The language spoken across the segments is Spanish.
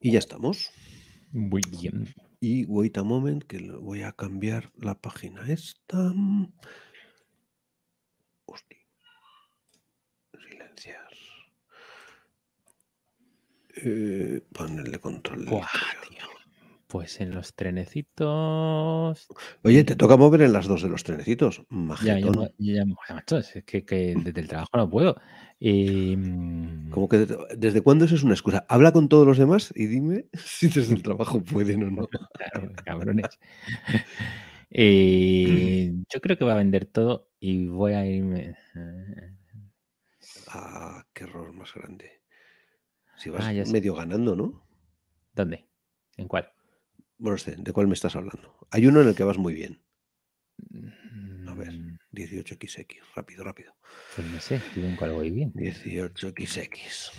Y ya estamos. Muy bien. Y wait a moment, que voy a cambiar la página esta. Hostia. Silenciar. Eh, panel de control. Pues en los trenecitos. Oye, te toca mover en las dos de los trenecitos. Ya, ya, ya, macho, es que, desde el trabajo no puedo. Y... Em, Como que desde cuándo eso es una excusa. Habla con todos los demás y dime si desde el trabajo pueden o no. cabrones. Eh, yo creo que va a vender todo y voy a irme. Ah, qué error más grande. Si vas ah, medio ganando, ¿no? ¿Dónde? ¿En cuál? Bueno, este, ¿de cuál me estás hablando? Hay uno en el que vas muy bien. A ver, 18XX, mm. rápido, rápido. Pues no sé, en cuál voy bien. 18XX.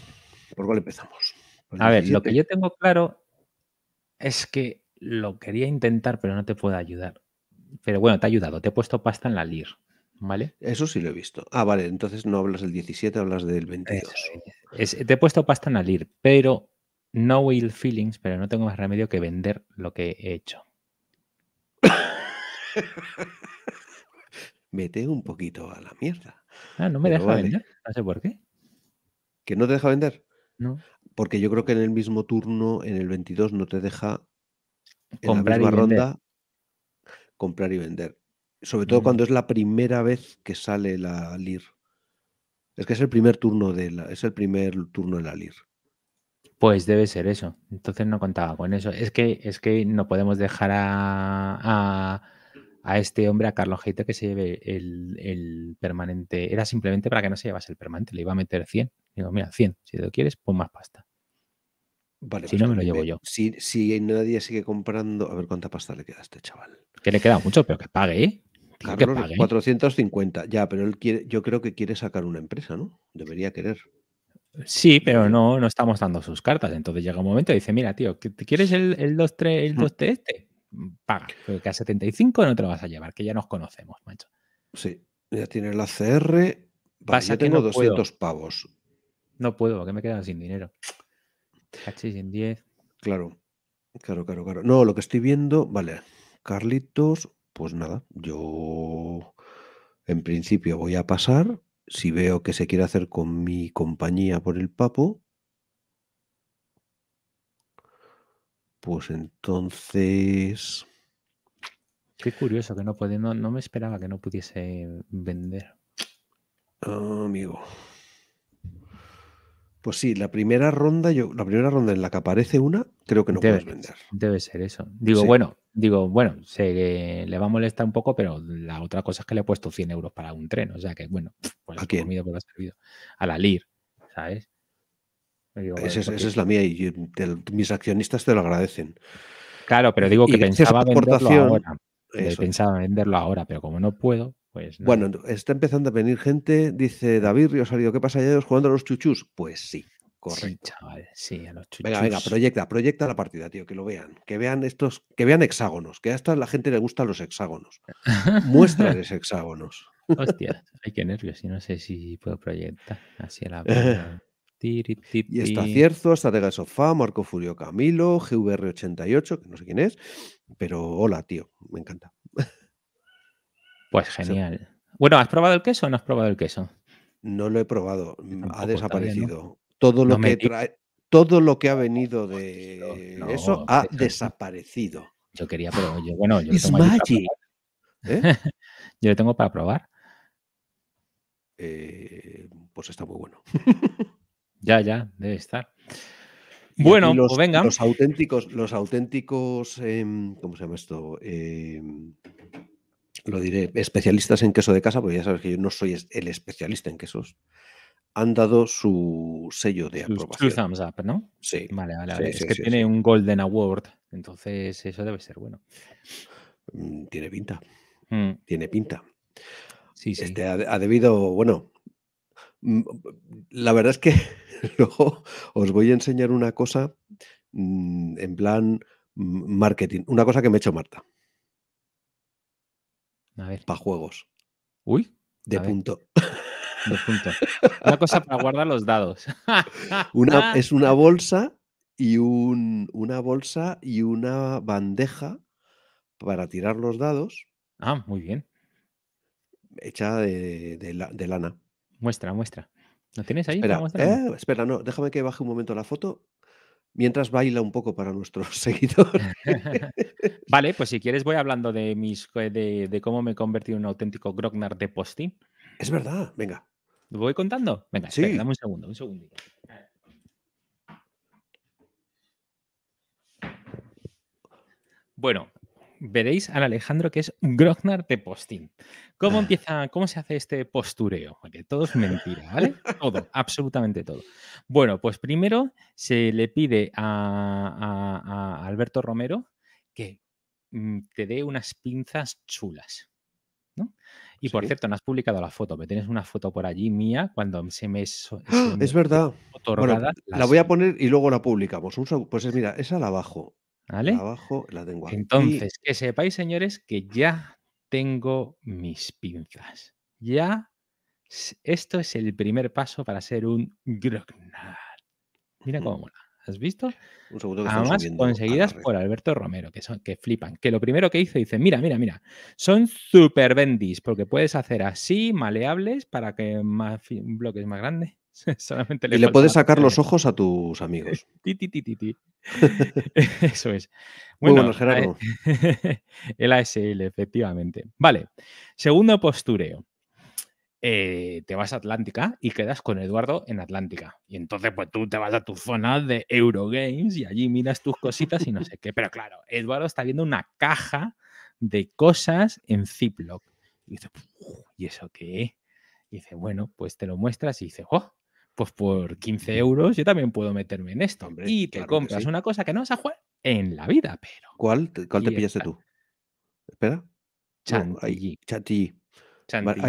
¿Por cuál empezamos? A ver, lo que yo tengo claro es que lo quería intentar, pero no te puedo ayudar. Pero bueno, te ha ayudado, te he puesto pasta en la LIR, ¿vale? Eso sí lo he visto. Ah, vale, entonces no hablas del 17, hablas del 22. te he puesto pasta en la LIR, pero no ill feelings, pero no tengo más remedio que vender lo que he hecho. Mete un poquito a la mierda. Ah, no me deja vender. No sé por qué. ¿Que no te deja vender? No. Porque yo creo que en el mismo turno, en el 22, no te deja en la misma ronda comprar y vender. Sobre todo mm. cuando es la primera vez que sale la LIR. Es que es el primer turno de la, es el primer turno de la LIR. Pues debe ser eso. Entonces no contaba con eso. Es que, es que no podemos dejar a, este hombre, a Carlos Heiter, que se lleve el, permanente. Era simplemente para que no se llevase el permanente. Le iba a meter 100. Digo, mira, 100. Si lo quieres, pon más pasta. si no, me lo llevo yo. Si, nadie sigue comprando, a ver cuánta pasta le queda a este chaval. Que le queda mucho, pero que pague, ¿eh? Carlos, que pague. 450. Ya, pero él quiere, yo creo que quiere sacar una empresa, ¿no? Debería querer. Sí, pero no, no estamos dando sus cartas. Entonces llega un momento y dice, mira, tío, ¿te quieres el, el 2 el este? Paga, que a 75 no te lo vas a llevar, que ya nos conocemos, macho. Sí, ya tiene la CR. Vale, yo tengo 200 pavos. No puedo, que me quedan sin dinero. Cachis en 10. Claro, claro, claro, claro. No, lo que estoy viendo, vale. Carlitos, pues nada, yo en principio voy a pasar si veo que se quiere hacer con mi compañía por el papo, pues entonces... Qué curioso que no no me esperaba que no pudiese vender. Ah, amigo. Pues sí, la primera ronda, yo, la primera ronda en la que aparece una, creo que no puedes vender. Debe ser eso. Digo, bueno, digo, bueno, se le va a molestar un poco, pero la otra cosa es que le he puesto 100 euros para un tren. O sea que, bueno, pues ¿A pues servido. A la LIR, ¿sabes? Pues esa, es, la mía y mis accionistas te lo agradecen. Claro, pero digo que pensaba venderlo ahora. Pensaba venderlo ahora, pero como no puedo, pues bueno, está empezando a venir gente, dice David salido. ¿qué pasa ya jugando a los chuchus? Pues sí, correcto. Sí, sí, a los chuchus. Venga, venga, proyecta, proyecta la partida, tío, que lo vean, que vean estos, que vean hexágonos, que a esta la gente le gustan los hexágonos. los hexágonos. Hostia, hay que nervios, y no sé si puedo proyectar así a la Tiri, Y está Cierzo, hasta de Sofá, Marco Furio Camilo, GVR88, que no sé quién es, pero hola, tío, me encanta. Pues genial. Bueno, ¿has probado el queso o no has probado el queso? No lo he probado, mm, ha desaparecido. Todo lo que todo lo que ha venido de eso ha desaparecido. Yo quería, pero yo, bueno, yo ¿Eh? yo lo tengo para probar. Eh, pues está muy bueno. ya, ya, debe estar. bueno, pues venga. Los auténticos, los auténticos, em, ¿cómo se llama esto? Em, lo diré, especialistas en queso de casa, porque ya sabes que yo no soy el especialista en quesos, han dado su sello de aprobación. Su thumbs up, ¿no? Sí. Vale, vale, es que tiene un Golden Award, entonces eso debe ser bueno. Mm, tiene pinta. Mm. Tiene pinta. Sí, sí. Este ha, debido, bueno, mm, la verdad es que luego os voy a enseñar una cosa en plan marketing, una cosa que me ha hecho Marta. A Para juegos. Uy. De punto. De punto. Una cosa para guardar los dados. Ah. es una bolsa y un, una bolsa y una bandeja para tirar los dados. Ah, muy bien. Hecha de, lana. Muestra, muestra. ¿Lo tienes ahí? Espera, eh, espera, no, déjame que baje un momento la foto mientras baila un poco para nuestros seguidores. vale, pues si quieres voy hablando de, mis, eh, de, cómo me he convertido en un auténtico Grognar de posting. Es verdad, venga. ¿Lo voy contando? Venga, sí. dame un segundo, un segundito. Bueno, veréis al Alejandro que es un de postín. ¿Cómo ah. empieza, cómo se hace este postureo? Porque todo es mentira, ¿vale? Todo, absolutamente todo. Bueno, pues primero se le pide a, Alberto Romero que mm, te dé unas pinzas chulas. Y por cierto, no has publicado la foto, pero tienes una foto por allí mía cuando se me. ¡Ah! es verdad. la voy a poner y luego la publicamos. pues mira, esa la bajo. Abajo la tengo Entonces, que sepáis, señores, que ya tengo mis pinzas. Ya, esto es el primer paso para ser un Grognard. Mira cómo mola. ¿Has visto? Un segundo Además, conseguidas por Alberto Romero, que, son, que flipan. Que lo primero que hizo, dice, mira, mira, mira, son super bendis, porque puedes hacer así, maleables, para que más, un más grande. Solamente le y le puedes sacar los ojos a tus amigos. Eso es. Bueno, Gerardo. El ASL, efectivamente. Vale. Segundo postureo. Eh, te vas a Atlántica y quedas con Eduardo en Atlántica. Y entonces, pues tú te vas a tu zona de Eurogames y allí miras tus cositas y no sé qué. Pero claro, Eduardo está viendo una caja de cosas en Ziploc. Y dice, ¿y eso qué? Y dice, bueno, pues te lo muestras y dice, ¡oh! pues por 15 euros yo también puedo meterme en esto. Hombre, y te compras una cosa que no vas a jugar en la vida, pero. ¿Cuál, cuál te pillaste tú? Espera. Chantilly.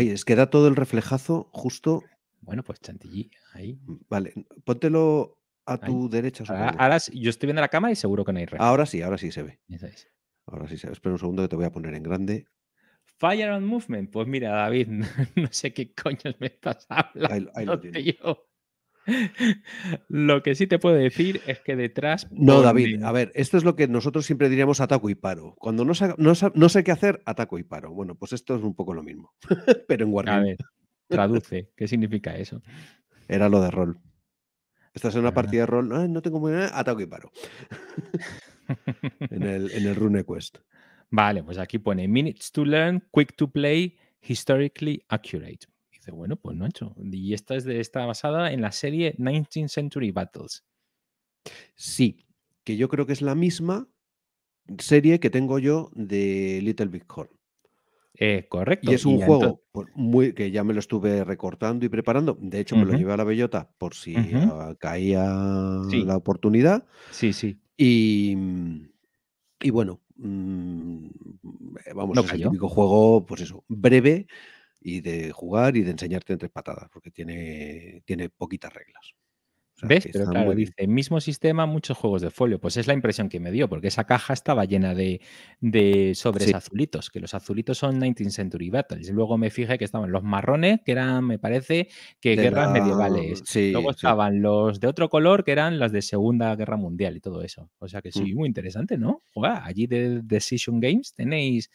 es que da todo el reflejazo justo. Bueno, pues Chantilly, ahí. Vale, póntelo a tu derecha. yo estoy viendo la cama y seguro que no hay reflejo. Ahora sí, ahora sí se ve. Ahora sí se ve. Espera un segundo que te voy a poner en grande. Fire on Movement. Pues mira, David, no, sé qué coño me estás hablando, ahí, lo tío. Lo que sí te puedo decir es que detrás. No, David, a ver, esto es lo que nosotros siempre diríamos ataco y paro. Cuando no, sé qué hacer, ataco y paro. Bueno, pues esto es un poco lo mismo, pero en guardia. A ver, traduce, ¿qué significa eso? Era lo de rol. Estás es una partida de rol, ah, no tengo muy nada, ah, ataco y paro. en, el, en el RuneQuest. Vale, pues aquí pone minutes to learn, quick to play, historically accurate bueno, pues no ha hecho. Y esta es de, esta basada en la serie 19th Century Battles. Sí, que yo creo que es la misma serie que tengo yo de Little Big Horn. Eh, correcto. Y es un juego que ya me lo estuve recortando y preparando. De hecho, me lo llevé a la bellota por si caía la oportunidad. Sí, sí. Y, mm, y bueno, mm, vamos, a es el típico juego, pues eso, breve, y de jugar y de enseñarte entre patadas, porque tiene, tiene poquitas reglas. ¿Ves? Pero claro, dice, mismo sistema, muchos juegos de folio. Pues es la impresión que me dio, porque esa caja estaba llena de, de sobres azulitos, que los azulitos son 19th Century Battles. Luego me fijé que estaban los marrones, que eran, me parece, que guerras medievales. Luego estaban los de otro color, que eran las de Segunda Guerra Mundial y todo eso. O sea que mm. sí, muy interesante, ¿no? Joder, allí de Decision Games tenéis,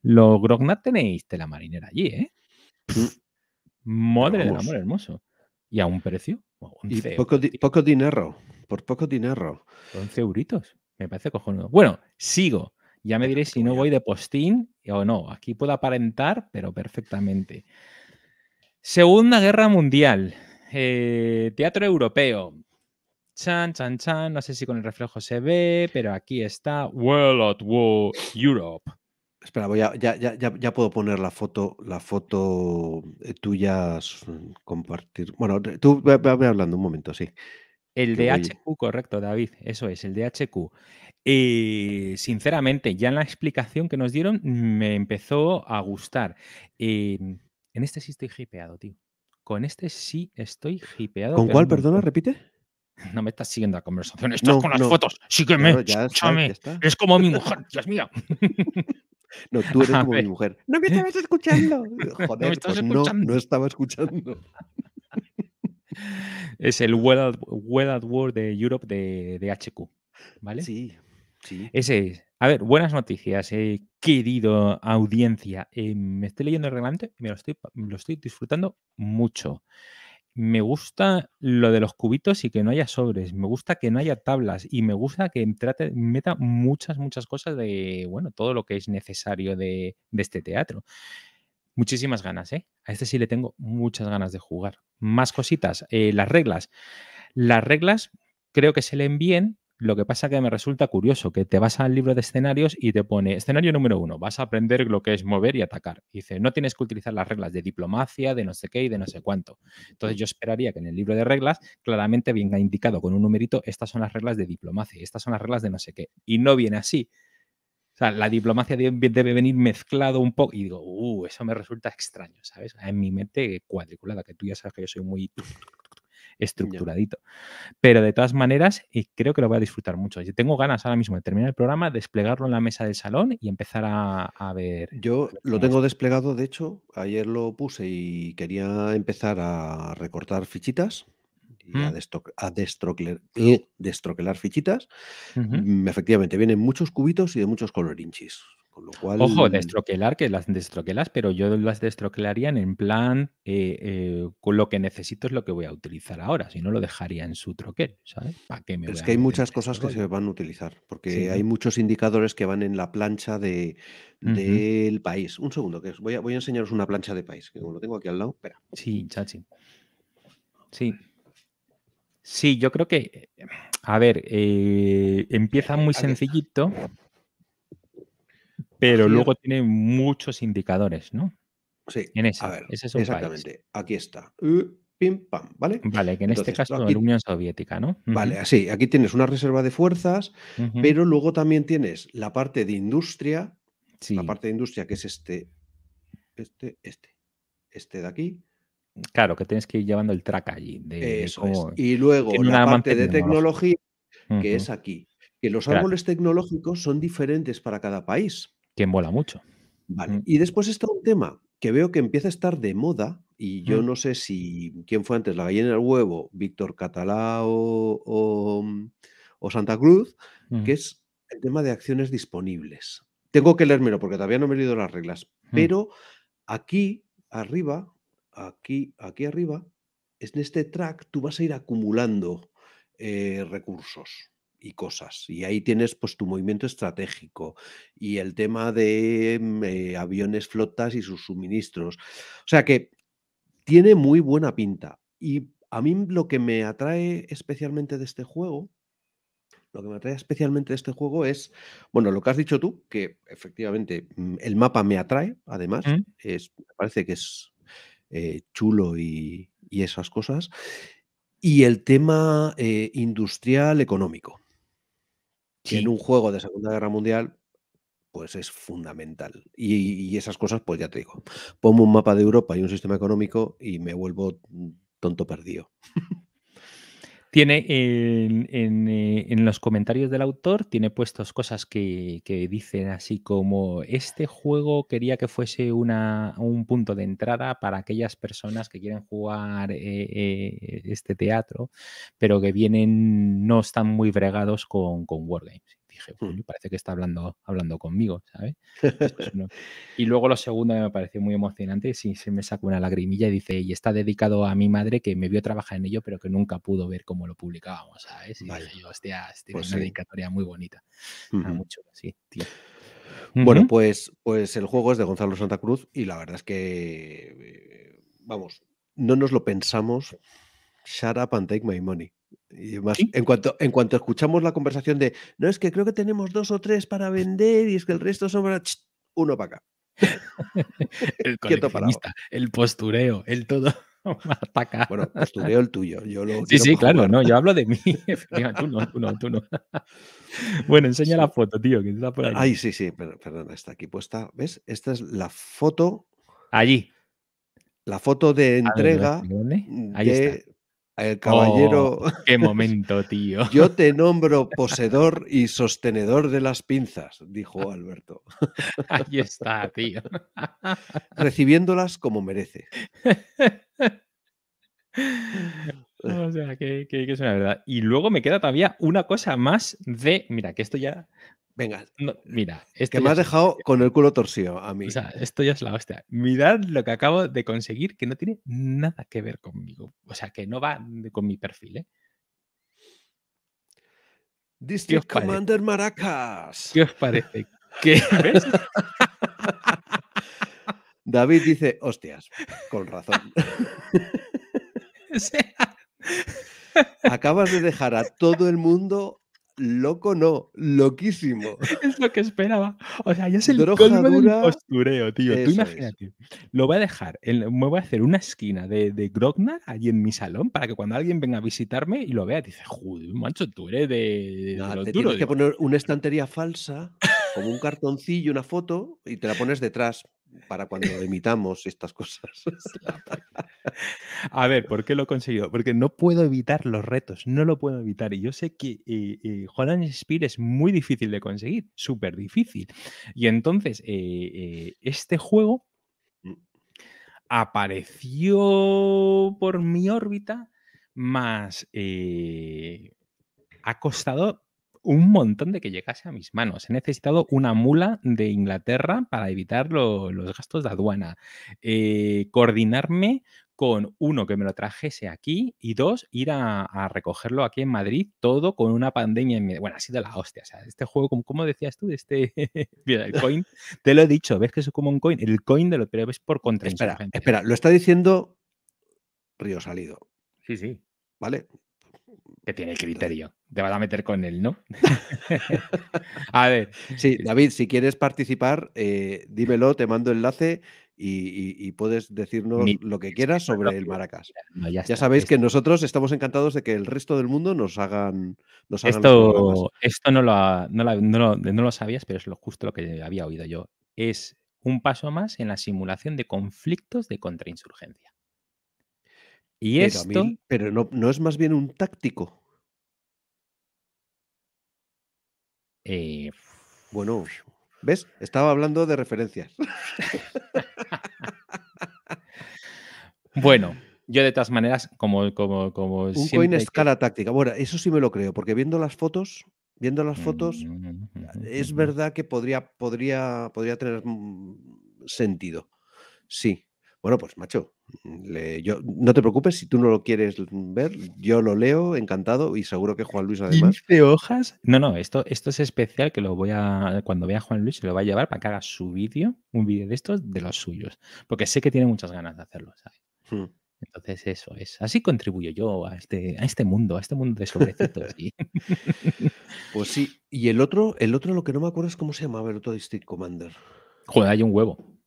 los Grognat tenéis tela marinera allí, ¿eh? Madre del amor hermoso. Y a un precio. poco, dinero, por poco dinero. 11 euritos, me parece cojonudo. Bueno, sigo. Ya me diréis si no voy de postín o no. Aquí puedo aparentar, pero perfectamente. Segunda Guerra Mundial. Eh, teatro europeo. Chan, chan, chan. No sé si con el reflejo se ve, pero aquí está World at War Europe. Espera, voy a, ya, puedo poner la foto, la foto eh, tuya, compartir. Bueno, tú ve, hablando un momento, sí. El DHQ, correcto, David, eso es, el DHQ. HQ. Eh, sinceramente, ya en la explicación que nos dieron me empezó a gustar. Eh, en este sí estoy hipeado, tío. Con este sí estoy hipeado. ¿Con cuál, perdona, repite? No me estás siguiendo la conversación, estás con las fotos. Sígueme, escúchame. Es como mi mujer, Dios mío. No, tú eres como mi mujer. No me estabas escuchando. Joder, no, pues estaba escuchando. es el Well at, de Europe de, de, HQ. ¿Vale? Sí, sí. Ese es. A ver, buenas noticias, eh, querido audiencia. Eh, me estoy leyendo el reglamento y me lo estoy disfrutando mucho me gusta lo de los cubitos y que no haya sobres, me gusta que no haya tablas y me gusta que trate, meta muchas, muchas cosas de, bueno, todo lo que es necesario de, este teatro. Muchísimas ganas, ¿eh? A este sí le tengo muchas ganas de jugar. Más cositas, eh, las reglas. Las reglas creo que se leen bien, lo que pasa es que me resulta curioso que te vas al libro de escenarios y te pone escenario número uno, vas a aprender lo que es mover y atacar. dice, no tienes que utilizar las reglas de diplomacia, de no sé qué y de no sé cuánto. Entonces yo esperaría que en el libro de reglas claramente venga indicado con un numerito, estas son las reglas de diplomacia, estas son las reglas de no sé qué. Y no viene así. O sea, la diplomacia debe, venir mezclado un poco. Y digo, uh, eso me resulta extraño, ¿sabes? En mi mente cuadriculada, que tú ya sabes que yo soy muy estructuradito. Pero de todas maneras, y eh, creo que lo voy a disfrutar mucho. Yo tengo ganas ahora mismo de terminar el programa, desplegarlo en la mesa del salón y empezar a, ver. Yo lo tengo desplegado, de hecho, ayer lo puse y quería empezar a recortar fichitas. Y a, mm. a eh, destroquelar, fichitas. Mm, efectivamente, vienen muchos cubitos y de muchos colorinchis. Ojo, destroquelar, que las destroquelas, pero yo las destroquelaría en plan, eh, eh, con lo que necesito es lo que voy a utilizar ahora, si no lo dejaría en su troquel, ¿sabes? ¿Para es que hay muchas cosas que se van a utilizar, porque hay muchos indicadores que van en la plancha del país. Un segundo, que voy a, voy a enseñaros una plancha de país, que lo tengo aquí al lado, espera. Sí, chachi. Sí. Sí, yo creo que, a ver, eh, empieza muy sencillito, pero luego tiene muchos indicadores, ¿no? Sí. En ese, a ver, ese es un exactamente. Aquí está. Uh, pim, pam, ¿vale? Vale, que en este caso es la Unión Soviética, ¿no? Vale, así, aquí tienes una reserva de fuerzas, pero luego también tienes la parte de industria, la parte de industria que es este, este, este, este de aquí. Claro, que tienes que ir llevando el track allí. De, Eso Y luego una la parte de tecnología, que es aquí. Que los árboles tecnológicos son diferentes para cada país. Quien mola mucho. Mm. Y después está un tema que veo que empieza a estar de moda y yo mm. no sé si quién fue antes, la gallina del huevo, Víctor Catalá o, Santa Cruz, mm. que es el tema de acciones disponibles. Tengo que leérmelo porque todavía no me he leído las reglas, pero aquí arriba, aquí, aquí arriba, en este track tú vas a ir acumulando eh, recursos y cosas. Y ahí tienes pues tu movimiento estratégico y el tema de mm, eh, aviones, flotas y sus suministros. O sea que tiene muy buena pinta. Y a mí lo que me atrae especialmente de este juego, lo que me atrae especialmente de este juego es, bueno, lo que has dicho tú, que efectivamente mm, el mapa me atrae, además, es, me parece que es eh, chulo y, esas cosas, y el tema eh, industrial económico en un juego de Segunda Guerra Mundial, pues es fundamental. Y, y, esas cosas, pues ya te digo, pongo un mapa de Europa y un sistema económico y me vuelvo mm, tonto perdido. Tiene eh, en, los comentarios del autor, tiene puestos cosas que, dicen así como, este juego quería que fuese una, un punto de entrada para aquellas personas que quieren jugar eh, eh, este teatro, pero que vienen, no están muy bregados con, con Wargames dije, parece que está hablando, hablando conmigo, ¿sabes? Pues y luego lo segundo me pareció muy emocionante, sí, se me sacó una lagrimilla y dice, y está dedicado a mi madre que me vio trabajar en ello, pero que nunca pudo ver cómo lo publicábamos, ¿sabes? Y hostia, tiene pues una dedicatoria muy bonita. sí, Bueno, pues, pues el juego es de Gonzalo Santa Cruz y la verdad es que, eh, vamos, no nos lo pensamos. Shut up and take my money. Y más, en, cuanto, en cuanto escuchamos la conversación de, no, es que creo que tenemos dos o tres para vender y es que el resto son Uno para acá. el el postureo, el todo para acá. Bueno, postureo el tuyo. Yo lo sí, sí, claro, yo hablo de mí. bueno, enseña la foto, tío, que está ahí. Ay, sí, sí, perdona, está aquí puesta. ¿Ves? Esta es la foto. Allí. La foto de entrega. Ahí está el caballero. Oh, ¡Qué momento, tío! Yo te nombro poseedor y sostenedor de las pinzas, dijo Alberto. Ahí está, tío. Recibiéndolas como merece. O sea, que, es una verdad. Y luego me queda todavía una cosa más de. Mira, que esto ya Venga. mira, esto que me has dejado con el culo torcido a mí. O sea, esto ya es la hostia. Mirad lo que acabo de conseguir que no tiene nada que ver conmigo. O sea, que no va con mi perfil, ¿eh? District Commander Maracas. ¿Qué os parece? ¿Qué David dice, hostias, con razón. Acabas de dejar a todo el mundo loco no, loquísimo. es lo que esperaba. O sea, ya es el del postureo, tío. Tú imagínate, lo voy a dejar, me voy a hacer una esquina de, de Grognar allí en mi salón para que cuando alguien venga a visitarme y lo vea, dice, joder, macho, tú eres de, no, te Tienes que poner una estantería falsa, como un cartoncillo, una foto, y te la pones detrás para cuando imitamos estas cosas. A ver, ¿por qué lo he conseguido? Porque no puedo evitar los retos, no lo puedo evitar. Y yo sé que eh, eh Spear es muy difícil de conseguir, súper difícil. Y entonces, eh, eh, este juego mm. apareció por mi órbita, más ha costado un montón de que llegase a mis manos. He necesitado una mula de Inglaterra para evitar los gastos de aduana. Eh, coordinarme con uno que me lo trajese aquí y dos, ir a, recogerlo aquí en Madrid, todo con una pandemia en Bueno, ha sido la hostia. este juego, como, decías tú, este el coin, te lo he dicho, ves que es como un coin, el coin de lo pero ves por contra. Espera, espera, lo está diciendo Río Salido. Sí, sí. ¿Vale? que tiene criterio. Te vas a meter con él, ¿no? a ver. Sí, David, si quieres participar, eh, dímelo, te mando enlace y, puedes decirnos lo que quieras sobre el Maracas. ya, sabéis que nosotros estamos encantados de que el resto del mundo nos hagan. esto no, lo, no, no, lo sabías, pero es lo, justo lo que había oído yo. Es un paso más en la simulación de conflictos de contrainsurgencia. Y pero esto. pero no, es más bien un táctico. Eh, bueno, ¿ves? Estaba hablando de referencias. bueno, yo de todas maneras, como, como, como un coin escala táctica. Bueno, eso sí me lo creo, porque viendo las fotos, viendo las fotos, es mm. verdad que podría, podría, podría tener mm, sentido. Sí, bueno, pues macho, no te preocupes, si tú no lo quieres ver, yo lo leo encantado y seguro que Juan Luis además. ¿15 hojas? No, no, esto, esto es especial que lo voy a. Cuando vea a Juan Luis se lo va a llevar para que haga su vídeo, un vídeo de estos, de los suyos. Porque sé que tiene muchas ganas de hacerlo, ¿sabes? Hmm. Entonces, eso es. Así contribuyo yo a este, a este mundo, a este mundo de sobrecitos. pues sí. Y el otro, el otro, lo que no me acuerdo es cómo se llamaba el otro District Commander. Joder, hay un huevo.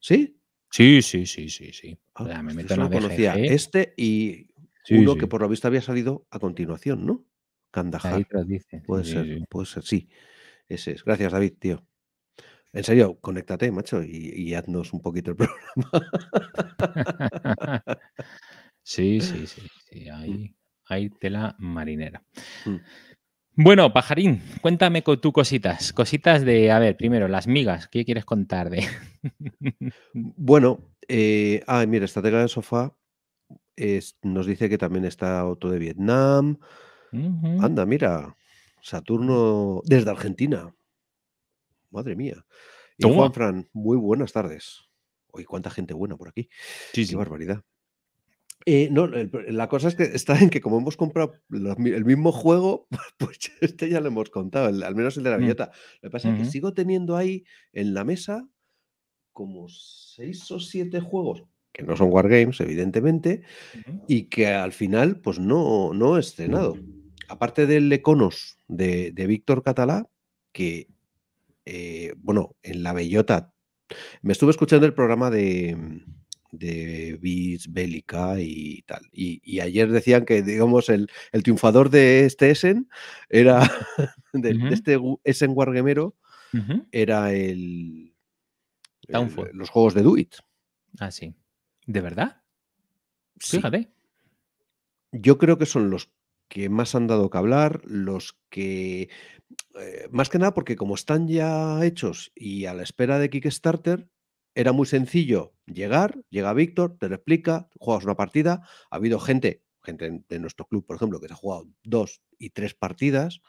¿Sí? Sí, sí, sí, sí, sí. Ah, pues la conocía este y uno que por lo visto había salido a continuación, ¿no? Kandahar. Puede ser, puede ser, sí. Ese es. Gracias, David, tío. En serio, conéctate, macho, y, haznos un poquito el programa. sí, sí, sí, sí. Mm. Ahí, hay tela marinera. Mm. Bueno, pajarín, cuéntame con tú cositas, cositas de, a ver, primero, las migas, ¿qué quieres contar de? bueno, eh, ah, mira, tela de Sofá nos dice que también está auto de Vietnam. Anda, mira, Saturno desde Argentina. Madre mía. Y Juan Fran, muy buenas tardes. Hoy cuánta gente buena por aquí. Sí, Qué sí. barbaridad. Eh, no, la cosa es que está en que como hemos comprado el mismo juego, pues este ya lo hemos contado, al menos el de la bellota. Mm. Lo que pasa es que sigo teniendo ahí en la mesa como seis o siete juegos que no son Wargames, evidentemente, y que al final pues no, no he estrenado. Aparte del Econos de, de Víctor Catalá, que, eh, bueno, en la bellota, me estuve escuchando el programa de de Beats Bélica y tal. Y, ayer decían que, digamos, el, el, triunfador de este Essen era, de, este Essen Wargamero, era el, Los juegos de Duit. Ah, sí. ¿De verdad? Sí. Fíjate. Yo creo que son los que más han dado que hablar, los que, eh, más que nada porque como están ya hechos y a la espera de Kickstarter, era muy sencillo llegar, llega Víctor, te lo explica, juegas una partida. Ha habido gente, gente de nuestro club, por ejemplo, que se ha jugado dos y tres partidas.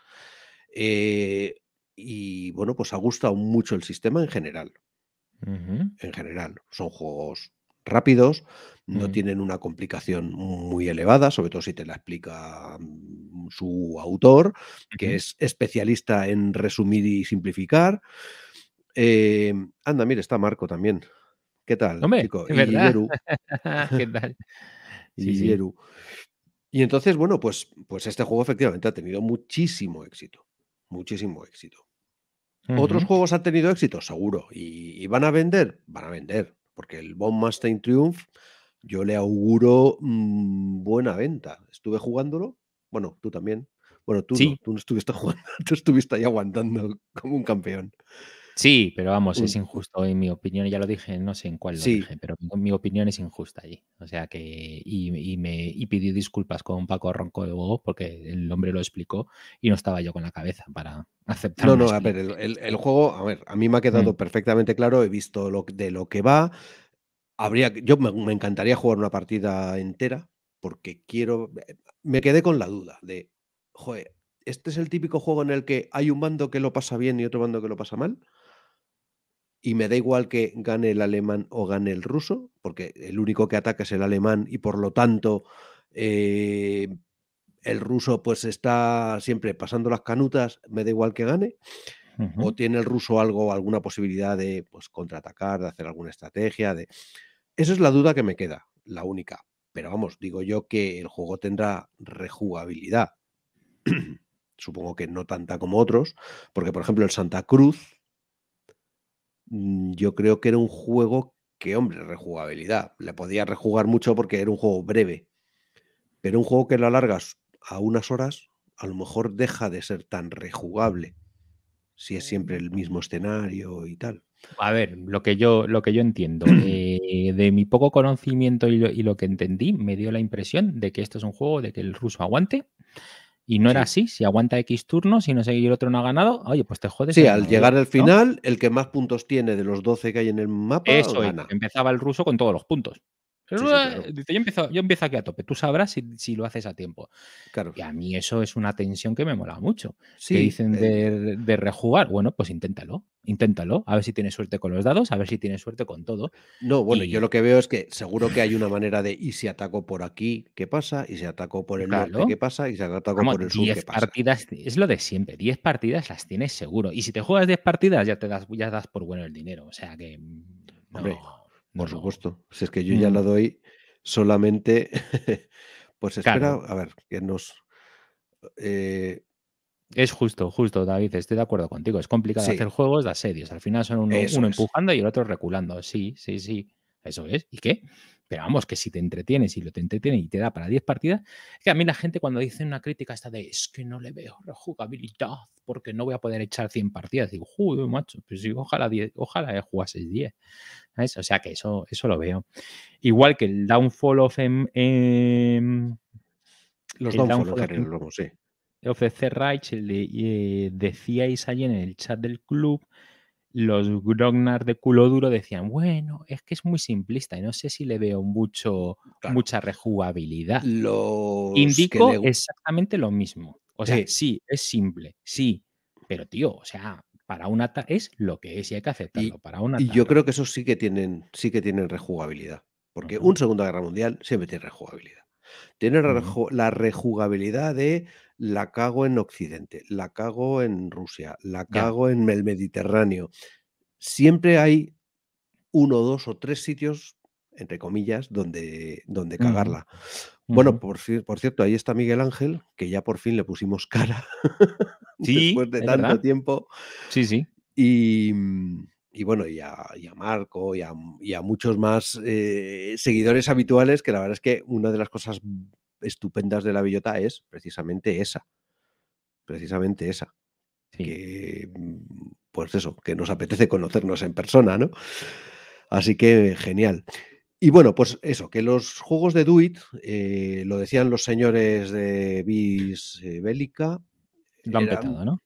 Eh, y bueno, pues ha gustado mucho el sistema en general. En general, son juegos rápidos, no mm. tienen una complicación muy elevada, sobre todo si te la explica mm, su autor, que es especialista en resumir y simplificar. Em, anda, mira, está Marco también. ¿Qué tal? chico? ¿Qué tal? Y entonces, bueno, pues, pues este juego efectivamente ha tenido muchísimo éxito. Muchísimo éxito. ¿Otros juegos han tenido éxito? Seguro. ¿Y, van a vender? Van a vender. Porque el Bomb Master Triumph, yo le auguro mm, buena venta. Estuve jugándolo. Bueno, tú también. Bueno, tú, tú no estuviste jugando, tú estuviste ahí aguantando como un campeón. Sí, pero vamos, es mm. injusto en mi opinión, ya lo dije, no sé en cuál lo dije, pero mi opinión es injusta allí. O sea que, y, me y pedí disculpas con Paco Ronco de Bogo porque el hombre lo explicó y no estaba yo con la cabeza para aceptar. No, no, a ver, el, juego, a ver, a mí me ha mm. quedado perfectamente claro, he visto de lo que va. Habría, yo me, me encantaría jugar una partida entera porque quiero, eh, me quedé con la duda de, joder, este es el típico juego en el que hay un bando que lo pasa bien y otro bando que lo pasa mal y me da igual que gane el alemán o gane el ruso, porque el único que ataca es el alemán y por lo tanto eh, el ruso pues está siempre pasando las canutas, me da igual que gane. O tiene el ruso algo, alguna posibilidad de pues, contraatacar, de hacer alguna estrategia. De... Esa es la duda que me queda, la única. Pero vamos, digo yo que el juego tendrá rejugabilidad. Supongo que no tanta como otros, porque por ejemplo el Santa Cruz, Mm, yo creo que era un juego que, hombre, rejugabilidad. Le podía rejugar mucho porque era un juego breve. Pero un juego que lo alargas a unas horas, a lo mejor deja de ser tan rejugable. Si es siempre el mismo escenario y tal. A ver, lo que yo, lo que yo entiendo, eh, de mi poco conocimiento y lo, que entendí, me dio la impresión de que esto es un juego de que el ruso aguante, y no era así, si aguanta X turnos si no sé y el otro no ha ganado, oye, pues te jodes. Sí, al llegar al final, el que más puntos tiene de los 12 que hay en el mapa, empezaba el ruso con todos los puntos. Eh, yo empiezo, aquí a tope, tú sabrás si, lo haces a tiempo. Claro. Y a mí eso es una tensión que me mola mucho. Sí, que dicen eh. de, rejugar, bueno, pues inténtalo, inténtalo, a ver si tienes suerte con los dados, a ver si tienes suerte con todo. No, bueno, yo lo que veo es que seguro que hay una manera de, y si ataco por aquí, ¿qué pasa? Y si ataco por el ¿qué pasa? Y si ataco por el sur, ¿qué pasa? partidas, es lo de siempre, 10 partidas las tienes seguro. Y si te juegas 10 partidas ya te das, ya das por bueno el dinero, o sea que... Mm, por supuesto. Si es que yo ya la mm. doy solamente. pues espera, a ver, que nos. Eh, es justo, justo, David, estoy de acuerdo contigo. Es complicado hacer juegos de asedios Al final son uno, uno empujando y el otro reculando. Sí, sí, sí. Eso es. ¿Y qué? Pero vamos, que si te entretienes y lo te entretiene y te da para 10 partidas, es que a mí la gente cuando dice una crítica esta de es que no le veo rejugabilidad porque no voy a poder echar 100 partidas, digo, joder, macho, pues ojalá, ojalá jugases 10. O sea que eso, eso lo veo. Igual que el Downfall of... Em, los Downfall, downfall eh, decíais ayer en el chat del club los grognar de culo duro decían, bueno, es que es muy simplista y no sé si le veo mucho, mucha rejugabilidad. lo Indico exactamente lo mismo. O sea, sí. es simple, sí, pero tío, o sea, para una es lo que es y hay que aceptarlo. Y, para una y yo creo que eso sí que tienen, sí que tienen rejugabilidad, porque un Segunda Guerra Mundial siempre tiene rejugabilidad. Tiene la rejugabilidad de la cago en Occidente, la cago en Rusia, la cago en el Mediterráneo. Siempre hay uno, dos o tres sitios, entre comillas, donde, donde cagarla. Bueno, por, cierto, ahí está Miguel Ángel, que ya por fin le pusimos cara después de tanto tiempo. Sí, sí. Y, mm, bueno, y a, Marco y a, muchos más eh, seguidores habituales, que la verdad es que una de las cosas estupendas de la bellota es precisamente esa. Precisamente esa. Que, mm, pues eso, que nos apetece conocernos en persona, ¿no? Así que genial. Y bueno, pues eso, que los juegos de Duit, eh, lo decían los señores de Bis eh, Bélica. Lo han ¿no?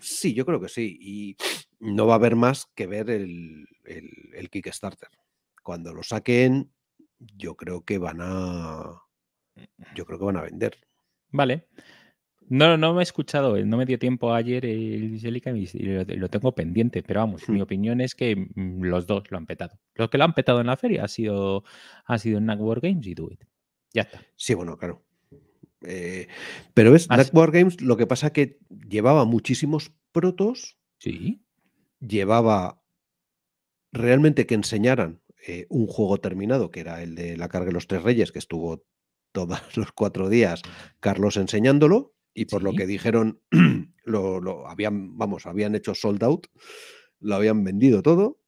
Sí, yo creo que sí. Y no va a haber más que ver el, el Kickstarter. Cuando lo saquen, yo creo que van a yo creo que van a vender. Vale. No, no me he escuchado, eh, no me dio tiempo ayer el Jelica y lo, tengo pendiente, pero vamos, mi hmm. opinión es que mm, los dos lo han petado. Los que lo han petado en la feria ha sido, ha sido Games y Do It. Ya está. Sí, bueno, claro. Eh, pero es War Games lo que pasa que llevaba muchísimos protos. Sí. Llevaba realmente que enseñaran eh, un juego terminado, que era el de la carga de los tres reyes, que estuvo todos los cuatro días Carlos enseñándolo y por lo que dijeron, lo, habían, vamos, habían hecho sold out, lo habían vendido todo.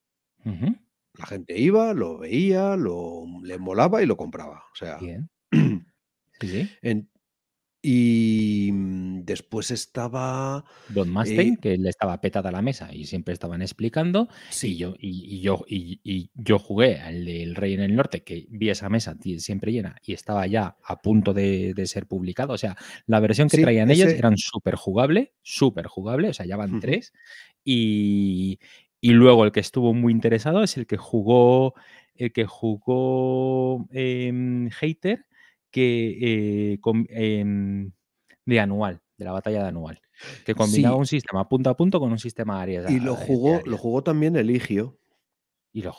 La gente iba, lo veía, lo, le molaba y lo compraba. O sea, Bien. ¿Sí? y Después estaba. Don eh master que le estaba petada la mesa y siempre estaban explicando. Sí. Y, yo, y, yo, y, yo jugué al del Rey en el Norte, que vi esa mesa siempre llena y estaba ya a punto de, ser publicado. O sea, la versión que traían ellas ellos eran súper jugable, súper jugable, o sea, ya van tres. Y, luego el que estuvo muy interesado es el que jugó. El que jugó em, Hater, que eh, em, de anual de la batalla de Anual, que combinaba un sistema punto a punto con un sistema área. Y lo jugó, lo jugó también Eligio. Y lo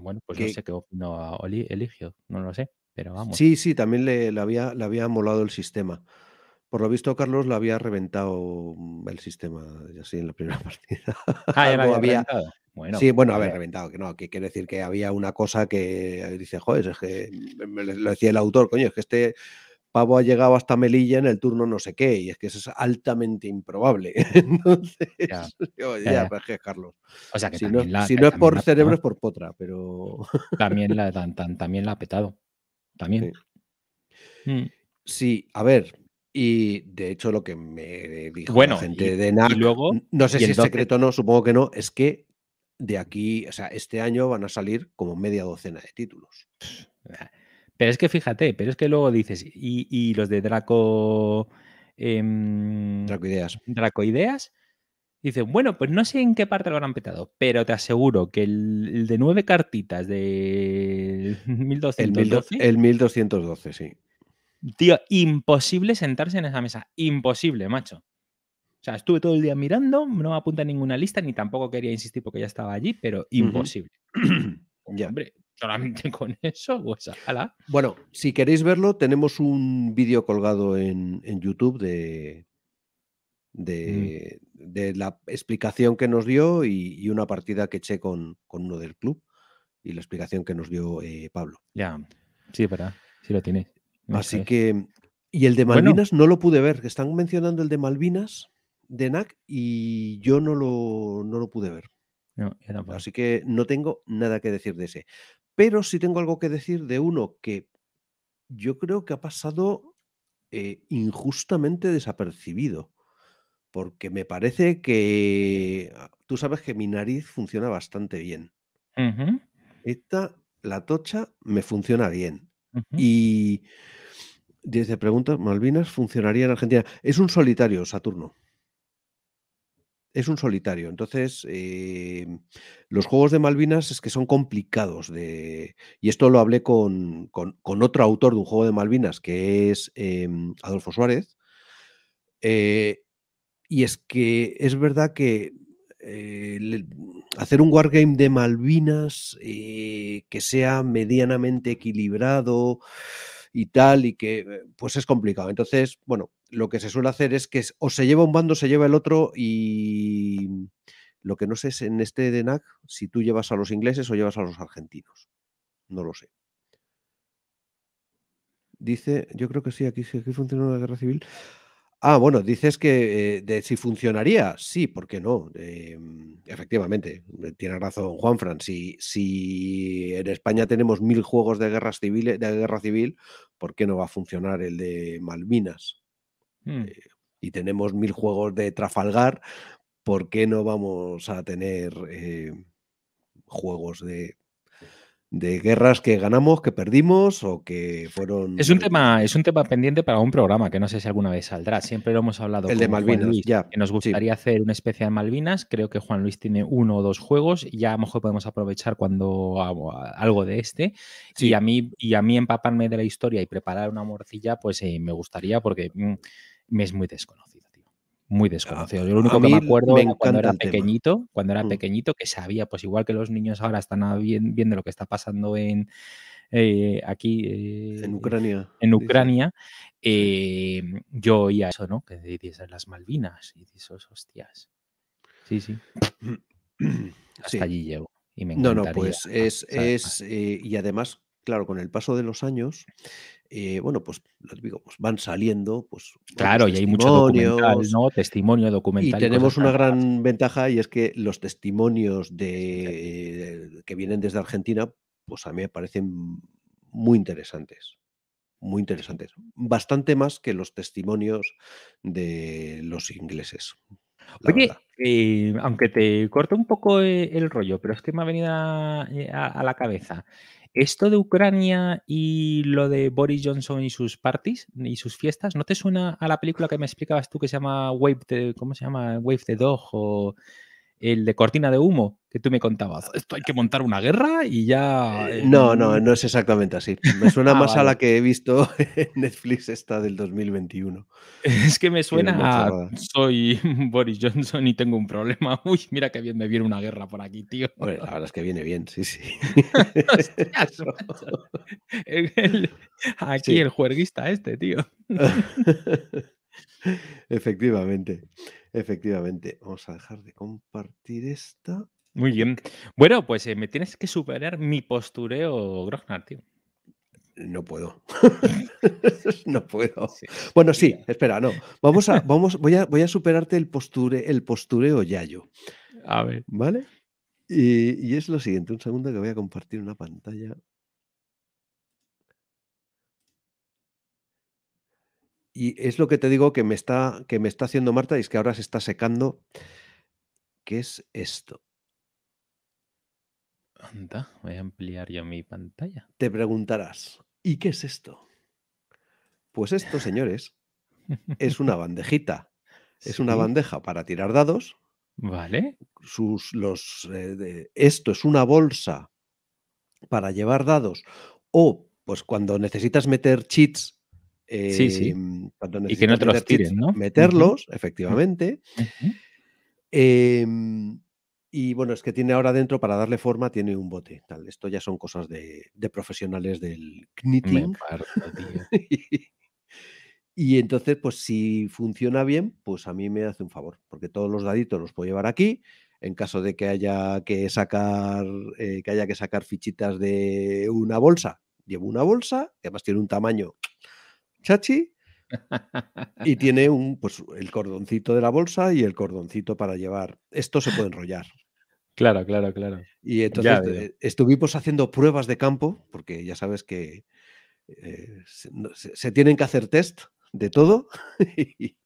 bueno, pues no sé qué Eligio, no lo sé, pero vamos. Sí, sí, también le, había, le había molado el sistema. Por lo visto, Carlos lo había reventado mm, el sistema así en la primera partida. Ah, ya lo había, Bueno, sí, bueno, pues a reventado, que no, que quiere decir que había una cosa que dice, joder, es que me lo decía el autor, coño, es que este ha llegado hasta Melilla en el turno no sé qué, y es que eso es altamente improbable. Entonces, ya, ya, pues, Carlos. O sea que si no, es por cerebro, es por potra, pero. También la, también la ha petado. También. Mm. Sí. a ver. Y de hecho, lo que me dijo la gente de NAC, luego, no sé si es secreto o no, supongo que no, es que de aquí, o sea, este año van a salir como media docena de títulos. Pero es que fíjate, pero es que luego dices, y, los de Draco. Em, Dracoideas. Dracoideas. Dicen, bueno, pues no sé en qué parte lo han petado, pero te aseguro que el, de nueve cartitas de 1212. El, el 1212, sí. Tío, imposible sentarse en esa mesa. Imposible, macho. O sea, estuve todo el día mirando, no me apunta ninguna lista, ni tampoco quería insistir porque ya estaba allí, pero imposible. ya. Hombre, solamente con eso, pues, Bueno, si queréis verlo, tenemos un vídeo colgado en, YouTube de, mm. de, la explicación que nos dio y, una partida que eché con, uno del club y la explicación que nos dio eh, Pablo. Ya, sí, verdad, sí lo tiene. Así que, y el de Malvinas no lo pude ver, están mencionando el de Malvinas de NAC y yo no lo, no lo pude ver. Así que no tengo nada que decir de ese. Pero sí tengo algo que decir de uno que yo creo que ha pasado eh, injustamente desapercibido, porque me parece que ah, tú sabes que mi nariz funciona bastante bien. Esta, la tocha, me funciona bien. Y desde preguntas, Malvinas funcionaría en Argentina. Es un solitario, Saturno es un solitario. Entonces, em, los juegos de Malvinas es que son complicados. De, y esto lo hablé con, otro autor de un juego de Malvinas, que es em, Adolfo Suárez. Eh, y es que es verdad que eh, hacer un wargame de Malvinas eh, que sea medianamente equilibrado y tal, y que eh, pues es complicado. Entonces, bueno, lo que se suele hacer es que o se lleva un bando, se lleva el otro y lo que no sé es en este DENAC si tú llevas a los ingleses o llevas a los argentinos. No lo sé. Dice, yo creo que sí, aquí, aquí funciona la guerra civil. Ah, bueno, dices que eh, si funcionaría. Sí, ¿por qué no? Eh, efectivamente, eh, tiene razón Juanfran. Si, si en España tenemos mil juegos de, de guerra civil, ¿por qué no va a funcionar el de Malvinas? Hmm. y tenemos mil juegos de Trafalgar, ¿por qué no vamos a tener juegos de de guerras que ganamos, que perdimos o que fueron... Es un tema, es un tema pendiente para un programa que no sé si alguna vez saldrá. Siempre lo hemos hablado. El de Malvinas, ya. Que nos gustaría hacer una especie de Malvinas. Creo que Juan Luis tiene uno o dos juegos. ya a lo mejor podemos aprovechar cuando hago algo de este. Y, a mí, y a mí empaparme de la historia y preparar una morcilla, pues eh, me gustaría porque mm, me es muy desconocido muy desconocido. Yo lo único que me acuerdo me cuando era pequeñito, cuando era mm. pequeñito, que sabía, pues igual que los niños ahora están viendo lo que está pasando en eh, aquí eh, en Ucrania. En Ucrania, eh, yo oía eso, ¿no? Que dices las Malvinas y dices, hostias. Sí, sí. Hasta allí llego. Y me no, no, pues es, es eh, y además claro, con el paso de los años, eh, bueno, pues digo, pues van saliendo, pues. Claro, y hay mucho documental, ¿no? Testimonio, documental. Y tenemos una gran ventaja y es que los testimonios de, eh, que vienen desde Argentina, pues a mí me parecen muy interesantes. Muy interesantes. Bastante más que los testimonios de los ingleses. Oye, eh, aunque te corto un poco eh, el rollo, pero es que me ha venido eh, a, la cabeza. ¿Esto de Ucrania y lo de Boris Johnson y sus parties y sus fiestas, ¿no te suena a la película que me explicabas tú que se llama Wave de. ¿cómo se llama? Wave the Dog o el de cortina de humo que tú me contabas. Ah, esto hay que montar una guerra y ya. Eh, no, no, mm. no es exactamente así. Me suena ah, más a la que he visto en Netflix esta del 2021. Es que me suena soy Boris Johnson y tengo un problema. Uy, mira que bien me viene una guerra por aquí, tío. la verdad es que viene bien, sí, sí. aquí el juerguista este, tío. Efectivamente. Efectivamente, vamos a dejar de compartir esta. Muy bien. Bueno, pues eh, me tienes que superar mi postureo, Grognar, tío. No puedo. no puedo. bueno, sí, espera, no. Vamos a, vamos, voy a, voy a superarte el, posture, el postureo Yayo. A ver. ¿Vale? Y, y es lo siguiente, un segundo que voy a compartir una pantalla y es lo que te digo que me está, que me está haciendo Marta y es que ahora se está secando. ¿Qué es esto? Anda, voy a ampliar yo mi pantalla. Te preguntarás, ¿y qué es esto? Pues esto, señores, es una bandejita. Es una bandeja para tirar dados. Vale. Sus, los, eh, esto es una bolsa para llevar dados. O, pues cuando necesitas meter cheats sí, em, y que no te los tiren, Meterlos, efectivamente. Em, y bueno, es que tiene ahora dentro, para darle forma, tiene un bote. Esto ya son cosas de, profesionales del knitting. y, entonces, pues si funciona bien, pues a mí me hace un favor, porque todos los daditos los puedo llevar aquí. En caso de que haya que sacar, eh, que haya que sacar fichitas de una bolsa, llevo una bolsa, que además tiene un tamaño chachi. Y tiene un, pues, el cordoncito de la bolsa y el cordoncito para llevar. Esto se puede enrollar. Claro, claro, claro. Y entonces eh, estuvimos haciendo pruebas de campo, porque ya sabes que eh, se, tienen que hacer test de todo.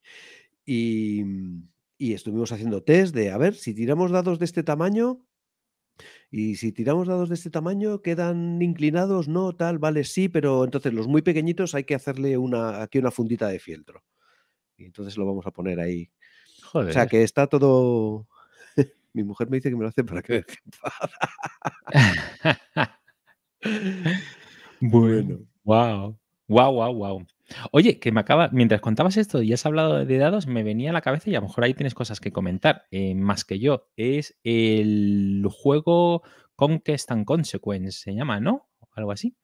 y, y estuvimos haciendo test de a ver si tiramos dados de este tamaño, y si tiramos dados de este tamaño, quedan inclinados, no, tal, vale, sí, pero entonces los muy pequeñitos hay que hacerle una, aquí una fundita de fieltro. Y entonces lo vamos a poner ahí. O sea que está todo. Mi mujer me dice que me lo hace para que bueno. Wow. Wow, wow, wow. Oye, que me acaba, mientras contabas esto y has hablado de dados, me venía a la cabeza y a lo mejor ahí tienes cosas que comentar, eh, más que yo. Es el juego Conquest and Consequence, se llama, ¿no? Algo así.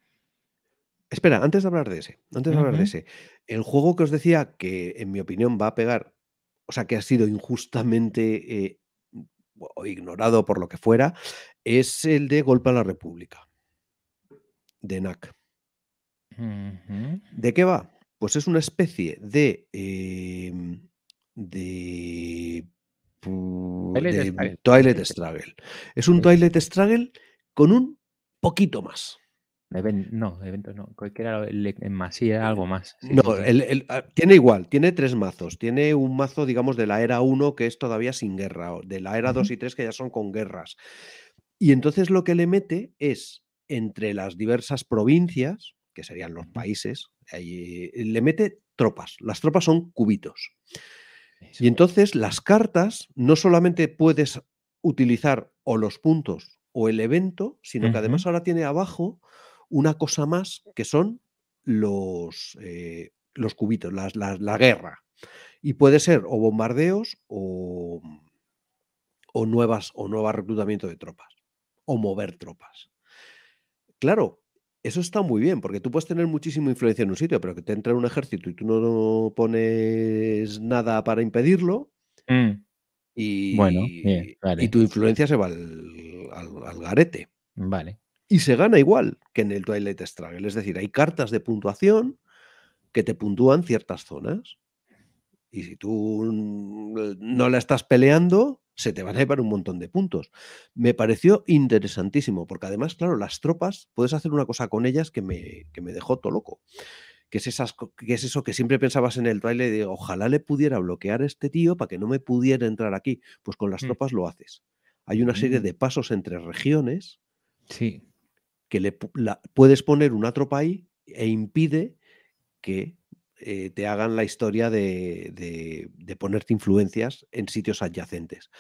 Espera, antes de hablar de ese, antes de hablar de ese, el juego que os decía que, en mi opinión, va a pegar, o sea, que ha sido injustamente eh, ignorado por lo que fuera, es el de Golpe a la República, de NAC. ¿De qué va? Pues es una especie de. Em, de. Toilet Struggle. Es un Toilet Struggle con un poquito más. no, no. Cualquiera en más, algo más. no, El, ah, tiene igual, tiene tres mazos. Tiene un mazo, digamos, de la era 1 que es todavía sin guerra, o de la era 2 y 3 que ya son con guerras. Y entonces lo que le mete es entre las diversas provincias, que serían los países, eh, le mete tropas. Las tropas son cubitos. Y entonces las cartas no solamente puedes utilizar o los puntos o el evento, sino que además ahora tiene abajo una cosa más que son los, eh, los cubitos, la guerra. Y puede ser o bombardeos o, o nuevas o nuevo reclutamiento de tropas o mover tropas. Claro, eso está muy bien, porque tú puedes tener muchísima influencia en un sitio, pero que te entra un ejército y tú no pones nada para impedirlo. Mm. Y, bueno, y tu influencia se va al, garete. Vale. Y se gana igual que en el Twilight Struggle. Es decir, hay cartas de puntuación que te puntúan ciertas zonas. Y si tú no la estás peleando, se te van a llevar un montón de puntos. Me pareció interesantísimo, porque además, claro, las tropas, puedes hacer una cosa con ellas que me, que me dejó todo loco. Que es, esas, que es eso que siempre pensabas en el trailer de ojalá le pudiera bloquear a este tío para que no me pudiera entrar aquí. Pues con las mm. tropas lo haces. Hay una serie mm. de pasos entre regiones sí. que le, puedes poner una tropa ahí e impide que eh, te hagan la historia de, ponerte influencias en sitios adyacentes.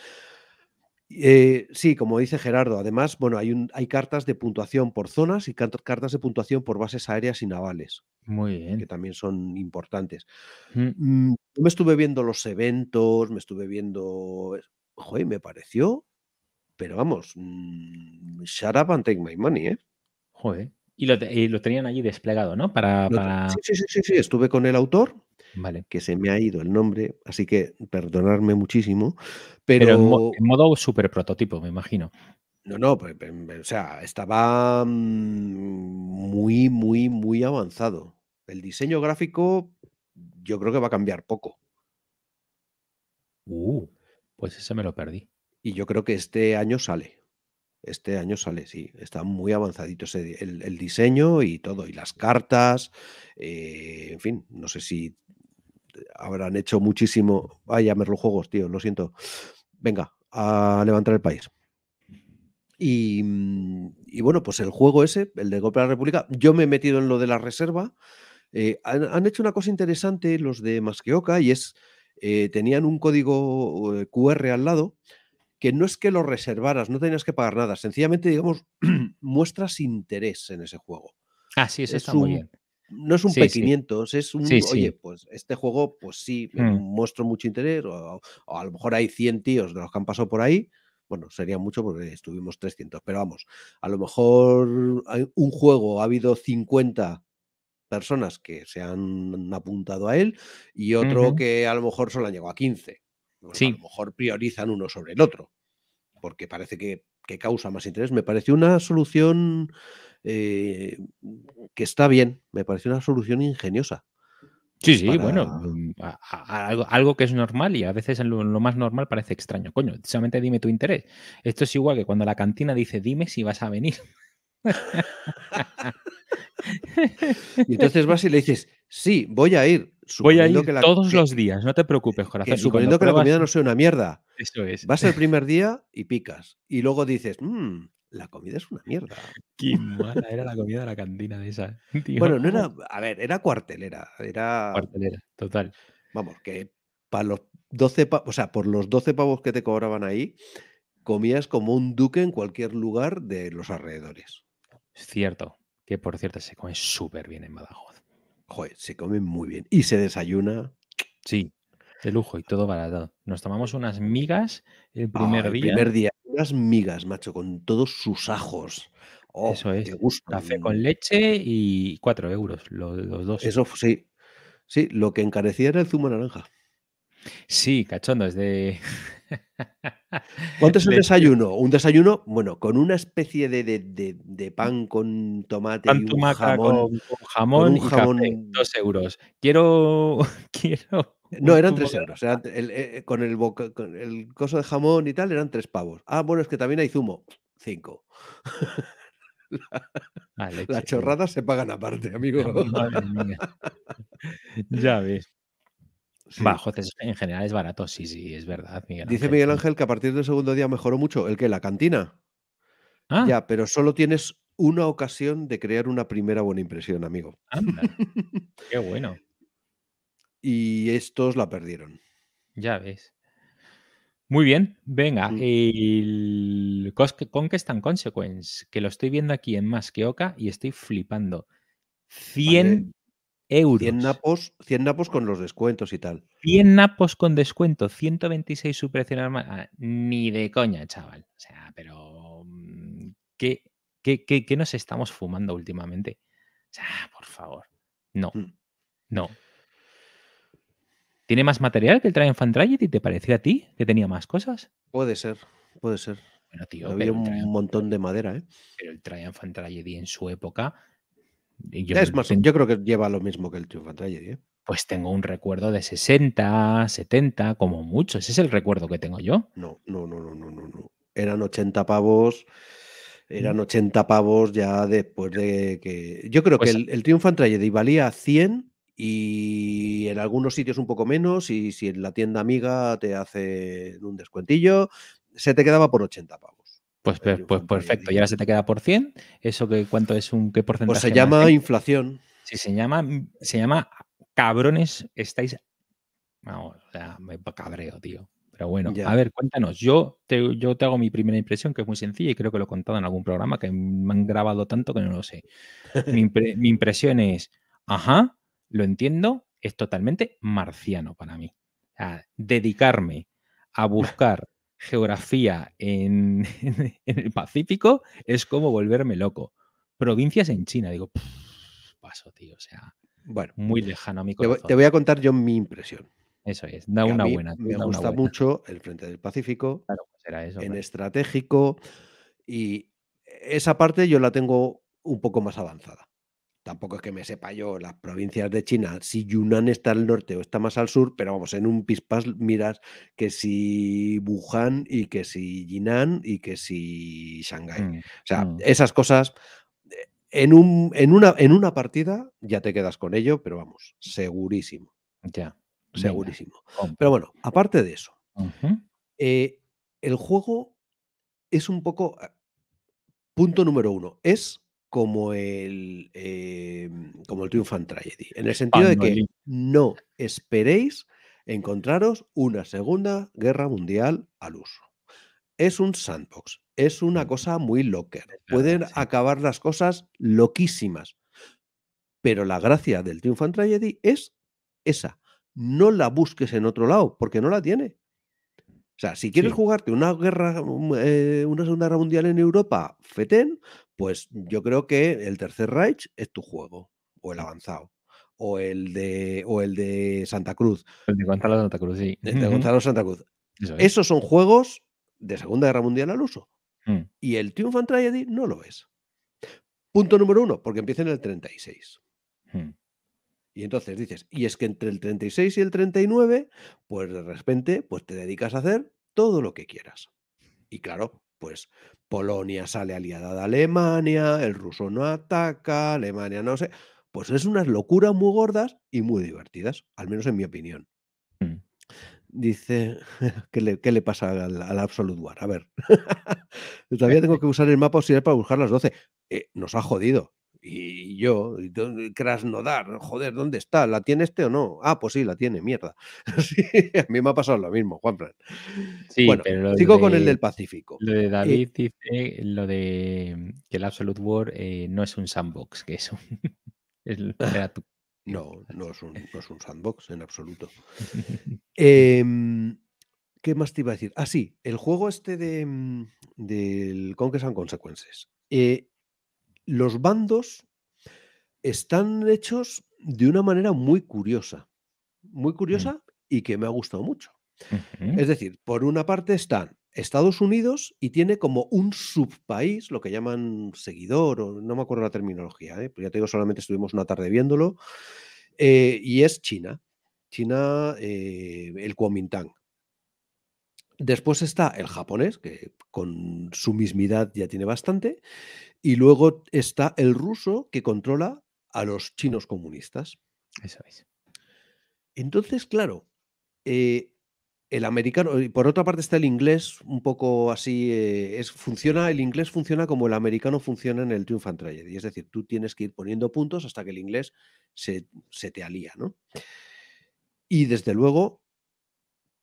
Eh, sí, como dice Gerardo, además, bueno, hay, hay cartas de puntuación por zonas y cartas de puntuación por bases aéreas y navales. Muy bien. Que también son importantes. Mm, me estuve viendo los eventos, me estuve viendo. Eh, joder, me pareció. Pero vamos, mm, shut up and take my money, ¿eh? Joder. Y lo, tenían allí desplegado, ¿no? Para, Sí, sí, sí, estuve con el autor, vale. que se me ha ido el nombre, así que perdonarme muchísimo, pero... en, modo súper prototipo, me imagino. No, no, o sea, estaba mm, muy, muy, muy avanzado. El diseño gráfico yo creo que va a cambiar poco. Uh, pues ese me lo perdí. Y yo creo que este año sale. Este año sale, sí. Está muy avanzadito el, diseño y todo, y las cartas. Eh, en fin, no sé si habrán hecho muchísimo. Vaya Merlo me los juegos, tío, lo siento. Venga, a levantar el país. Y, mm, bueno, pues el juego ese, el de Copa de la República, yo me he metido en lo de la reserva. Eh, han, hecho una cosa interesante los de Masqueoka y es, eh, tenían un código QR al lado que no es que lo reservaras, no tenías que pagar nada, sencillamente, digamos, muestras interés en ese juego. Ah, sí, eso es está muy bien. No es un sí, es un, oye, pues este juego, pues sí, mm. muestro mucho interés, o, a lo mejor hay 100 tíos de los que han pasado por ahí, bueno, sería mucho porque estuvimos 300, pero vamos, a lo mejor un juego ha habido 50 personas que se han apuntado a él y otro que a lo mejor solo han llegado a 15 sí. A lo mejor priorizan uno sobre el otro, porque parece que, causa más interés. Me parece una solución eh, que está bien, me parece una solución ingeniosa. Sí, sí, bueno, mm, algo, que es normal y a veces lo, más normal parece extraño. Coño, solamente dime tu interés. Esto es igual que cuando la cantina dice, dime si vas a venir. y entonces vas y le dices, sí, voy a ir. Voy a ir todos los días, no te preocupes, corazón. suponiendo que la comida no sea una mierda. Eso es. Vas el primer día y picas. Y luego dices, mm, la comida es una mierda. Qué mala era la comida de la cantina de esa. Bueno, no era, a ver, era cuartelera. Era. Cuartelera, total. Vamos, que para los 12 o sea, por los 12 pavos que te cobraban ahí, comías como un duque en cualquier lugar de los alrededores. Es Cierto, que por cierto se come súper bien en Badajoz joder, se come muy bien. Y se desayuna. Sí, de lujo y todo barato. Nos tomamos unas migas el primer día. El primer día, unas migas, macho, con todos sus ajos. Oh, Eso es. Café mm. con leche y cuatro euros, los, dos. Eso sí. Sí, lo que encarecía era el zumo naranja. Sí, cachondo, es de ¿Cuánto es un desayuno? Un desayuno, bueno, con una especie de, pan con tomate y un jamón, con, jamón. un y dos euros. Quiero. no, eran tres euros. Eh, eh, con, el con el coso de jamón y tal eran tres pavos. Ah, bueno, es que también hay zumo. Cinco. Las ah, chorradas se pagan aparte, amigo. Ya ves en general es barato, sí, sí, es verdad. Dice Miguel Ángel que a partir del segundo día mejoró mucho. ¿El qué? ¿La cantina? Ah. Ya, pero solo tienes una ocasión de crear una primera buena impresión, amigo. Qué bueno. Y estos la perdieron. Ya ves. Muy bien, venga. Mm. El Conquest and Consequence, que lo estoy viendo aquí en Masqueoka y estoy flipando. 100 100 napos, con los descuentos y tal. 100 napos con descuento, 126 subvenciones armadas ah, ni de coña, chaval. O sea, pero. Mm, ¿qué, qué, nos estamos fumando últimamente? O sea, por favor. No. Hmm. No. ¿Tiene más material que el Triumph Tragedy? ¿Te pareció a ti que tenía más cosas? Puede ser, puede ser. Bueno, tío. Había un montón de madera, ¿eh? Pero el Triumph Tragedy en su época yo, es más, yo creo que lleva lo mismo que el Triumphant Tragedy. ¿eh? Pues tengo un recuerdo de 60, 70, como mucho. Ese es el recuerdo que tengo yo. No, no, no, no, no, no. Eran 80 pavos. Eran 80 mm. pavos ya después de que. Yo creo que pues el, el Tragedy valía 100 y en algunos sitios un poco menos y si en la tienda amiga te hace un descuentillo, se te quedaba por 80 pavos. Pues, pues, pues perfecto. Y ahora se te queda por 100. ¿Eso que, cuánto es un qué pues porcentaje? Pues se llama inflación. Sí, se llama, se llama cabrones, estáis. me cabreo, tío. Pero bueno, a ver, cuéntanos. Yo te, yo te hago mi primera impresión, que es muy sencilla y creo que lo he contado en algún programa que me han grabado tanto que no lo sé. mi, impresión es, ajá, lo entiendo, es totalmente marciano para mí. dedicarme a buscar geografía en, el Pacífico es como volverme loco. Provincias en China, digo, paso, tío, o sea, bueno, muy lejano a mi corazón. Te voy a contar yo mi impresión. Eso es, da una buena. Me gusta mucho el Frente del Pacífico, pues eso, en estratégico, y esa parte yo la tengo un poco más avanzada tampoco es que me sepa yo las provincias de China, si Yunnan está al norte o está más al sur, pero vamos, en un pispas miras que si Wuhan y que si Jinan y que si Shanghái. Mm, o sea, mm. esas cosas eh, en, un, en, una, en una partida ya te quedas con ello, pero vamos, segurísimo. Ya. Segurísimo. Pero bueno, aparte de eso, eh, el juego es un poco... Eh, punto número uno, es como el, em, como el Triumphant Tragedy. En el sentido de que no esperéis encontraros una Segunda Guerra Mundial al uso. Es un sandbox, es una cosa muy locker. Pueden acabar las cosas loquísimas. Pero la gracia del Triumphant Tragedy es esa. No la busques en otro lado, porque no la tiene. O sea, si quieres jugarte una guerra, mm, eh, una segunda guerra mundial en Europa, FETEN, pues yo creo que el tercer Reich es tu juego, o el avanzado, o el de, el de Santa Cruz. El de Gonzalo Santa Cruz, sí. El de Gonzalo Santa Cruz. Esos son juegos de Segunda Guerra Mundial al uso. Mm. Y el Triumph and Tragedy no lo es. Punto número uno, porque empieza en el 36. Y entonces dices, y es que entre el 36 y el 39, pues de repente pues te dedicas a hacer todo lo que quieras. Y claro, pues Polonia sale aliada de Alemania, el ruso no ataca, Alemania no sé. Pues es unas locuras muy gordas y muy divertidas, al menos en mi opinión. Mm. Dice, ¿qué le, pasa al, absolut Absolute War? A ver, todavía tengo que usar el mapa para buscar las 12. Eh, nos ha jodido y yo, Krasnodar, joder, ¿dónde está? ¿La tiene este o no? Ah, pues sí, la tiene, mierda. a mí me ha pasado lo mismo, Juan Sí, bueno, sigo con el del Pacífico. Lo de eh, David dice lo de que el Absolute War eh, no es un sandbox, que eso. Ah, no, no es, un, sandbox en absoluto. Em, ¿Qué más te iba a decir? Ah, sí, el juego este de, mm, del Conquest and Consequences. Eh, los bandos están hechos de una manera muy curiosa, muy curiosa mm. y que me ha gustado mucho. Es decir, por una parte están Estados Unidos y tiene como un subpaís, lo que llaman seguidor, o no me acuerdo la terminología, ¿eh? Pues ya te digo, solamente estuvimos una tarde viéndolo, eh, y es China. China, eh, el Kuomintang. Después está el japonés, que con su mismidad ya tiene bastante. Y luego está el ruso que controla a los chinos comunistas. Eso es. Entonces, claro, eh, el americano, y por otra parte está el inglés, un poco así, eh, es, funciona, el inglés funciona como el americano funciona en el triumphant and Tragedy, es decir, tú tienes que ir poniendo puntos hasta que el inglés se, se te alía, ¿no? Y desde luego,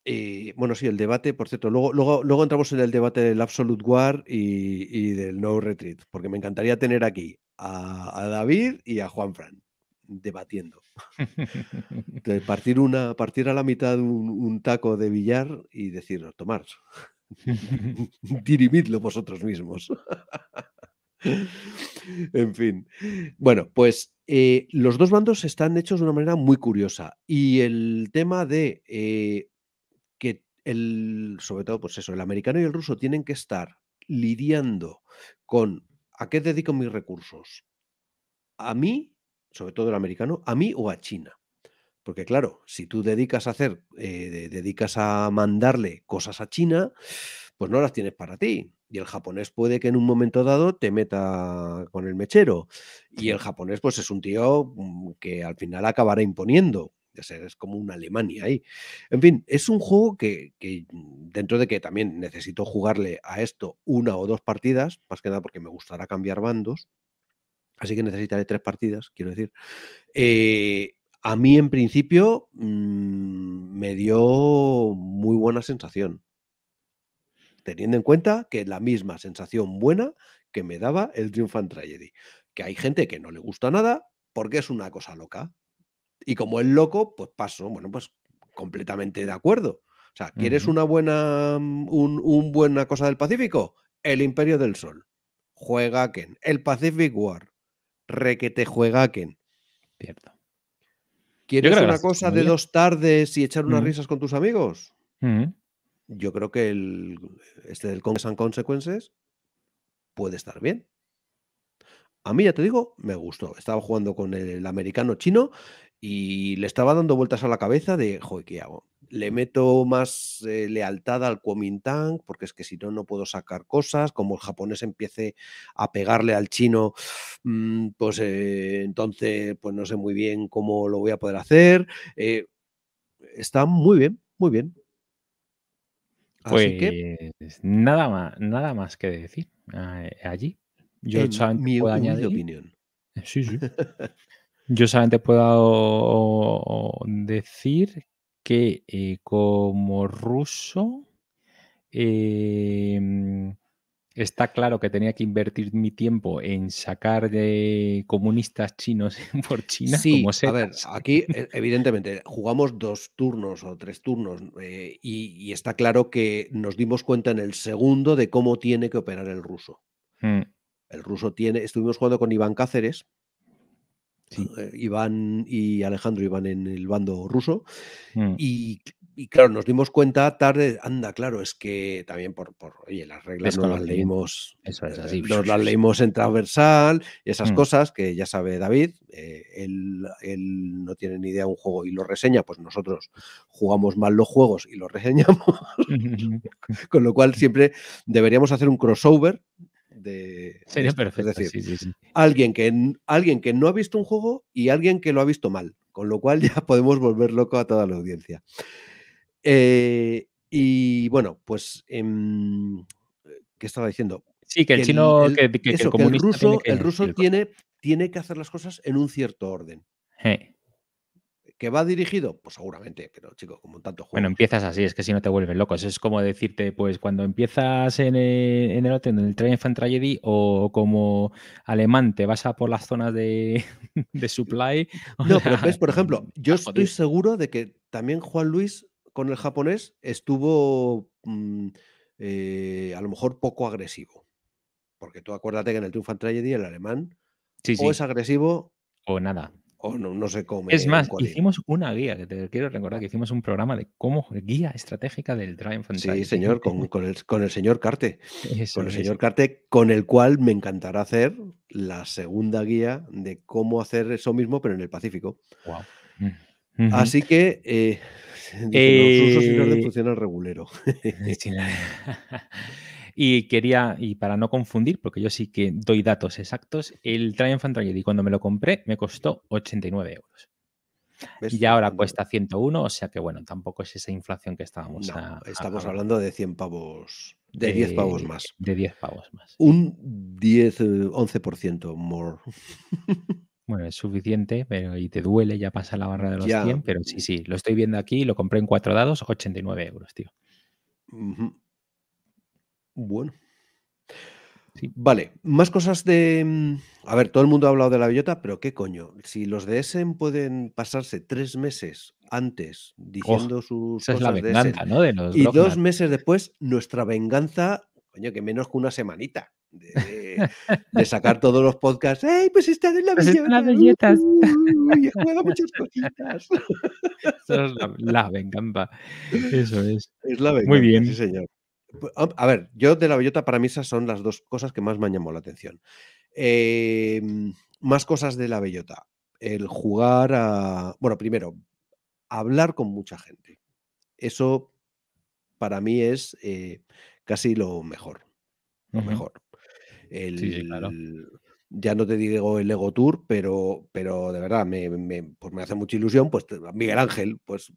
eh, bueno, sí, el debate, por cierto, luego, luego, luego entramos en el debate del Absolute War y, del No Retreat, porque me encantaría tener aquí a, David y a Juan Fran debatiendo. partir, una, partir a la mitad un, taco de billar y decir, tomar, dirimidlo vosotros mismos. en fin. Bueno, pues eh, los dos bandos están hechos de una manera muy curiosa y el tema de... Eh, el, sobre todo, pues eso, el americano y el ruso tienen que estar lidiando con a qué dedico mis recursos. A mí, sobre todo el americano, a mí o a China. Porque claro, si tú dedicas a hacer, eh, dedicas a mandarle cosas a China, pues no las tienes para ti. Y el japonés puede que en un momento dado te meta con el mechero. Y el japonés, pues es un tío mm, que al final acabará imponiendo es como una Alemania ahí. En fin, es un juego que, dentro de que también necesito jugarle a esto una o dos partidas, más que nada porque me gustará cambiar bandos, así que necesitaré tres partidas, quiero decir. Eh, a mí en principio mm, me dio muy buena sensación, teniendo en cuenta que la misma sensación buena que me daba el Triumphant Tragedy, que hay gente que no le gusta nada porque es una cosa loca, y como es loco, pues paso. Bueno, pues completamente de acuerdo. O sea, ¿quieres una buena mm, un, buena cosa del Pacífico? El Imperio del Sol. Juega Ken. El Pacific War. te juega Ken. Cierto. ¿Quieres una cosa de dos tardes y echar unas risas con tus amigos? Yo creo que el, este del Congress and Consequences puede estar bien. A mí, ya te digo, me gustó. Estaba jugando con el americano chino y le estaba dando vueltas a la cabeza de, joder, ¿qué hago? Le meto más eh, lealtad al Kuomintang, porque es que si no, no puedo sacar cosas. Como el japonés empiece a pegarle al chino, mm, pues eh, entonces, pues no sé muy bien cómo lo voy a poder hacer. Eh, está muy bien, muy bien. Así pues que, nada, más, nada más que decir allí. Yo mi, puedo opinión. Sí, sí. Yo solamente puedo decir que eh, como ruso em, está claro que tenía que invertir mi tiempo en sacar de comunistas chinos por China. Sí, a ver, aquí e, evidentemente jugamos dos turnos o tres turnos eh, y, está claro que nos dimos cuenta en el segundo de cómo tiene que operar el ruso. Mm. El ruso tiene, estuvimos jugando con Iván Cáceres, eh, Iván y Alejandro iban en el bando ruso. Mm. Y, claro, nos dimos cuenta tarde, anda, claro, es que también por, oye, las reglas no las leímos, Eso es así. Eh, nos las leímos en transversal y esas mm. cosas que ya sabe David, eh, él, él, no tiene ni idea de un juego y lo reseña, pues nosotros jugamos mal los juegos y los reseñamos, con lo cual siempre deberíamos hacer un crossover Sería perfecto. Es Alguien, que, alguien que no ha visto un juego y alguien que lo ha visto mal, con lo cual ya podemos volver loco a toda la audiencia. Eh, y bueno, pues... Em, ¿Qué estaba diciendo? Sí, que el, chino, ruso, tiene que, tiene, que hacer las cosas en un cierto orden. ¿Que va dirigido? Pues seguramente, pero chico, como tanto Bueno, empiezas así, es que si no te vuelves loco. es como decirte, pues cuando empiezas en el, eh, en el en el Tragedy, o como alemán, te vas a por las zonas de, de supply. No, pero ves, por ejemplo, yo estoy seguro de que también Juan Luis con el japonés estuvo mm, eh, a lo mejor poco agresivo. Porque tú acuérdate que en el Triumph Tragedy el alemán o es agresivo o nada no, se Es más, hicimos una guía, que te quiero recordar que hicimos un programa de cómo, guía estratégica del Drive Fantasy. Sí, señor, con, el, señor Carte. con el señor Carte, con el cual me encantará hacer la segunda guía de cómo hacer eso mismo, pero en el Pacífico. Mm, Así que eh, los usos y de eh, el regulero. Eh, Y quería, y para no confundir, porque yo sí que doy datos exactos, el Triumph and Tragedy cuando me lo compré me costó 89 euros. Y ahora cuesta 101, o sea que bueno, tampoco es esa inflación que estábamos. a, estamos hablando de 100 pavos, de, 10 pavos más. De 10 pavos más. Un 10, 11% eh, more. Bueno, es suficiente, pero y te duele, ya pasa la barra de los 100, pero sí, sí, lo estoy viendo aquí, lo compré en cuatro dados, 89 euros, tío. Uh bueno. Vale, más cosas de... Mm, a ver, todo el mundo ha hablado de la bellota, pero qué coño. Si los de Essen pueden pasarse tres meses antes diciendo sus cosas venganza, de ¿no? y dos meses después, nuestra venganza, coño, que menos que una semanita. De, sacar todos los podcasts. ¡Ey, pues está es la pues bellota! las ¡Uh, muchas cositas! Eso es la, la venganza. Eso es. Es la venganza, Muy bien. Sí, señor. A ver, yo de la bellota para mí esas son las dos cosas que más me han llamado la atención. Em, más cosas de la bellota. El jugar a. Bueno, primero, hablar con mucha gente. Eso para mí es eh, casi lo mejor. Lo mejor. sí, claro ya no te digo el Ego Tour, pero, pero de verdad me, me pues hace mucha ilusión. Pues Miguel Ángel, pues,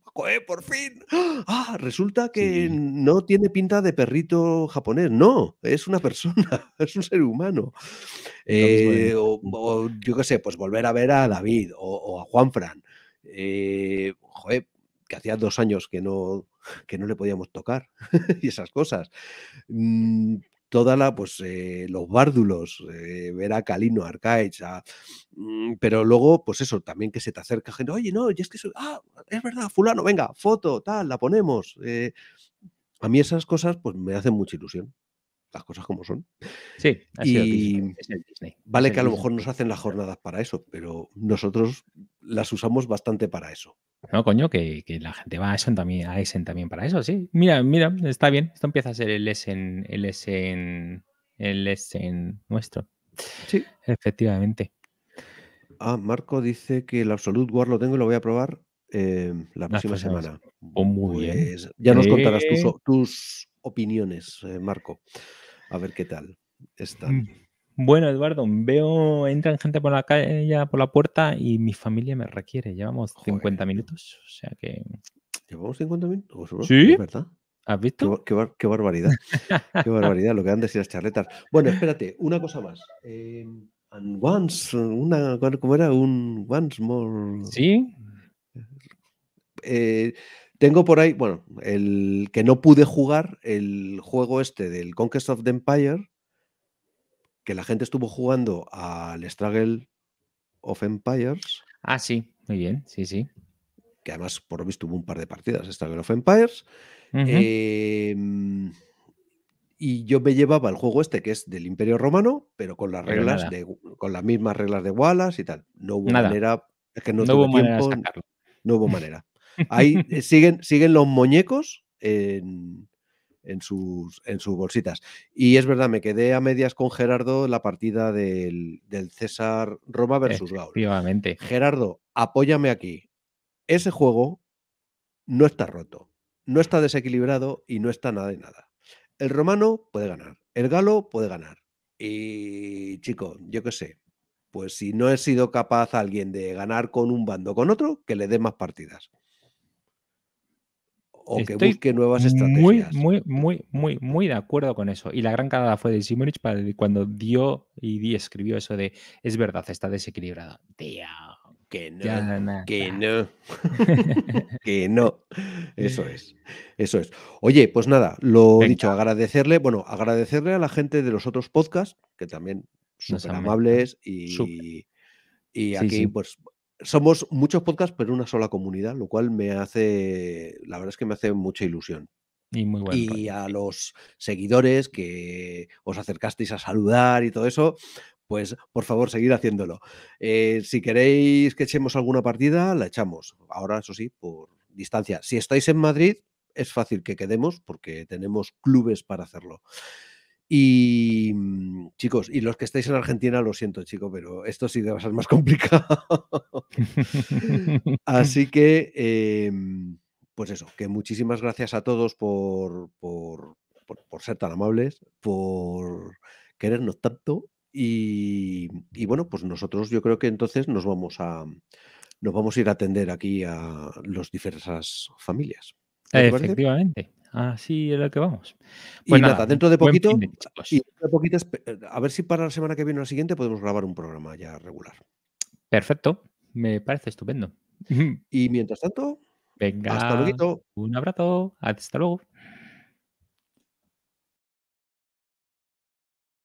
por fin! ¡Ah! ah resulta que no tiene pinta de perrito japonés, no, es una persona, es un ser humano. Eh, mm. o, yo qué sé, pues volver a ver a David o, a Juan Fran. Eh, que hacía dos años que no, que no le podíamos tocar y esas cosas. Mm. Mm, toda la, pues, eh, los bárdulos, eh, ver a Calino, Arcaich, mm, pero luego, pues eso, también que se te acerca gente, oye, no, y es que ah, es verdad, fulano, venga, foto, tal, la ponemos. Eh, a mí esas cosas, pues me hacen mucha ilusión. Las cosas como son. Sí, Vale que a lo mejor nos hacen las jornadas para eso, pero nosotros las usamos bastante para eso. No, coño, que, la gente va a Essen también, a también para eso, sí. Mira, mira, está bien. Esto empieza a ser el Essen, el Essen, el nuestro. Sí. Efectivamente. Ah, Marco dice que el Absolute War lo tengo y lo voy a probar em, la próxima semana. Oh, muy bien. Pues, ya nos contarás tus, opiniones, eh, Marco. A ver qué tal está mm. Bueno, Eduardo, veo, entran gente por la calle, por la puerta y mi familia me requiere. Llevamos 50 minutos, o sea que... ¿Llevamos 50 minutos? Sí. verdad? ¿Has visto? Qué, barbaridad. qué barbaridad lo que han de decir las charletas. Bueno, espérate, una cosa más. Em, once, una, ¿cómo era? Un once more. Sí. Eh, tengo por ahí, bueno, el que no pude jugar, el juego este del Conquest of the Empire, que la gente estuvo jugando al Struggle of Empires. Ah, sí, muy bien, sí, sí. Que además, por lo visto, hubo un par de partidas, Struggle of Empires. Em, y yo me llevaba el juego este, que es del Imperio Romano, pero con las reglas de, con las mismas reglas de Wallace y tal. No hubo manera, es que no, hubo manera de no hubo manera. Ahí eh, siguen, siguen los muñecos en, en sus, en sus bolsitas. Y es verdad, me quedé a medias con Gerardo la partida del, del César Roma versus Gaul. Gerardo, apóyame aquí. Ese juego no está roto, no está desequilibrado y no está nada de nada. El romano puede ganar, el galo puede ganar. Y chico, yo qué sé, pues si no he sido capaz alguien de ganar con un bando con otro, que le dé más partidas o que busque nuevas estrategias. Muy, muy, muy, muy, muy de acuerdo con eso. Y la gran cagada fue de Simonich para cuando dio y escribió eso de es verdad, está desequilibrado. que no, que no, que no. Eso es, eso es. Oye, pues nada, lo dicho, agradecerle, bueno, agradecerle a la gente de los otros podcasts, que también son amables y, aquí, pues somos muchos podcasts, pero una sola comunidad, lo cual me hace, la verdad es que me hace mucha ilusión. Y, a los seguidores que os acercasteis a saludar y todo eso, pues por favor, seguir haciéndolo. Eh, si queréis que echemos alguna partida, la echamos. Ahora, eso sí, por distancia. Si estáis en Madrid, es fácil que quedemos porque tenemos clubes para hacerlo. Y mm, chicos, y los que estáis en Argentina, lo siento, chico, pero esto sí va a ser más complicado. Así que, em, pues eso, que muchísimas gracias a todos por, por, ser tan amables, por querernos tanto. Y, bueno, pues nosotros yo creo que entonces nos vamos a nos vamos a ir a atender aquí a las diversas familias. Efectivamente. Así es el que vamos. Pues nada, dentro de poquito, eh, a ver si para la semana que viene o la siguiente podemos grabar un programa ya regular. Perfecto, me parece estupendo. Y mientras tanto, venga, hasta luego. Un abrazo, hasta luego.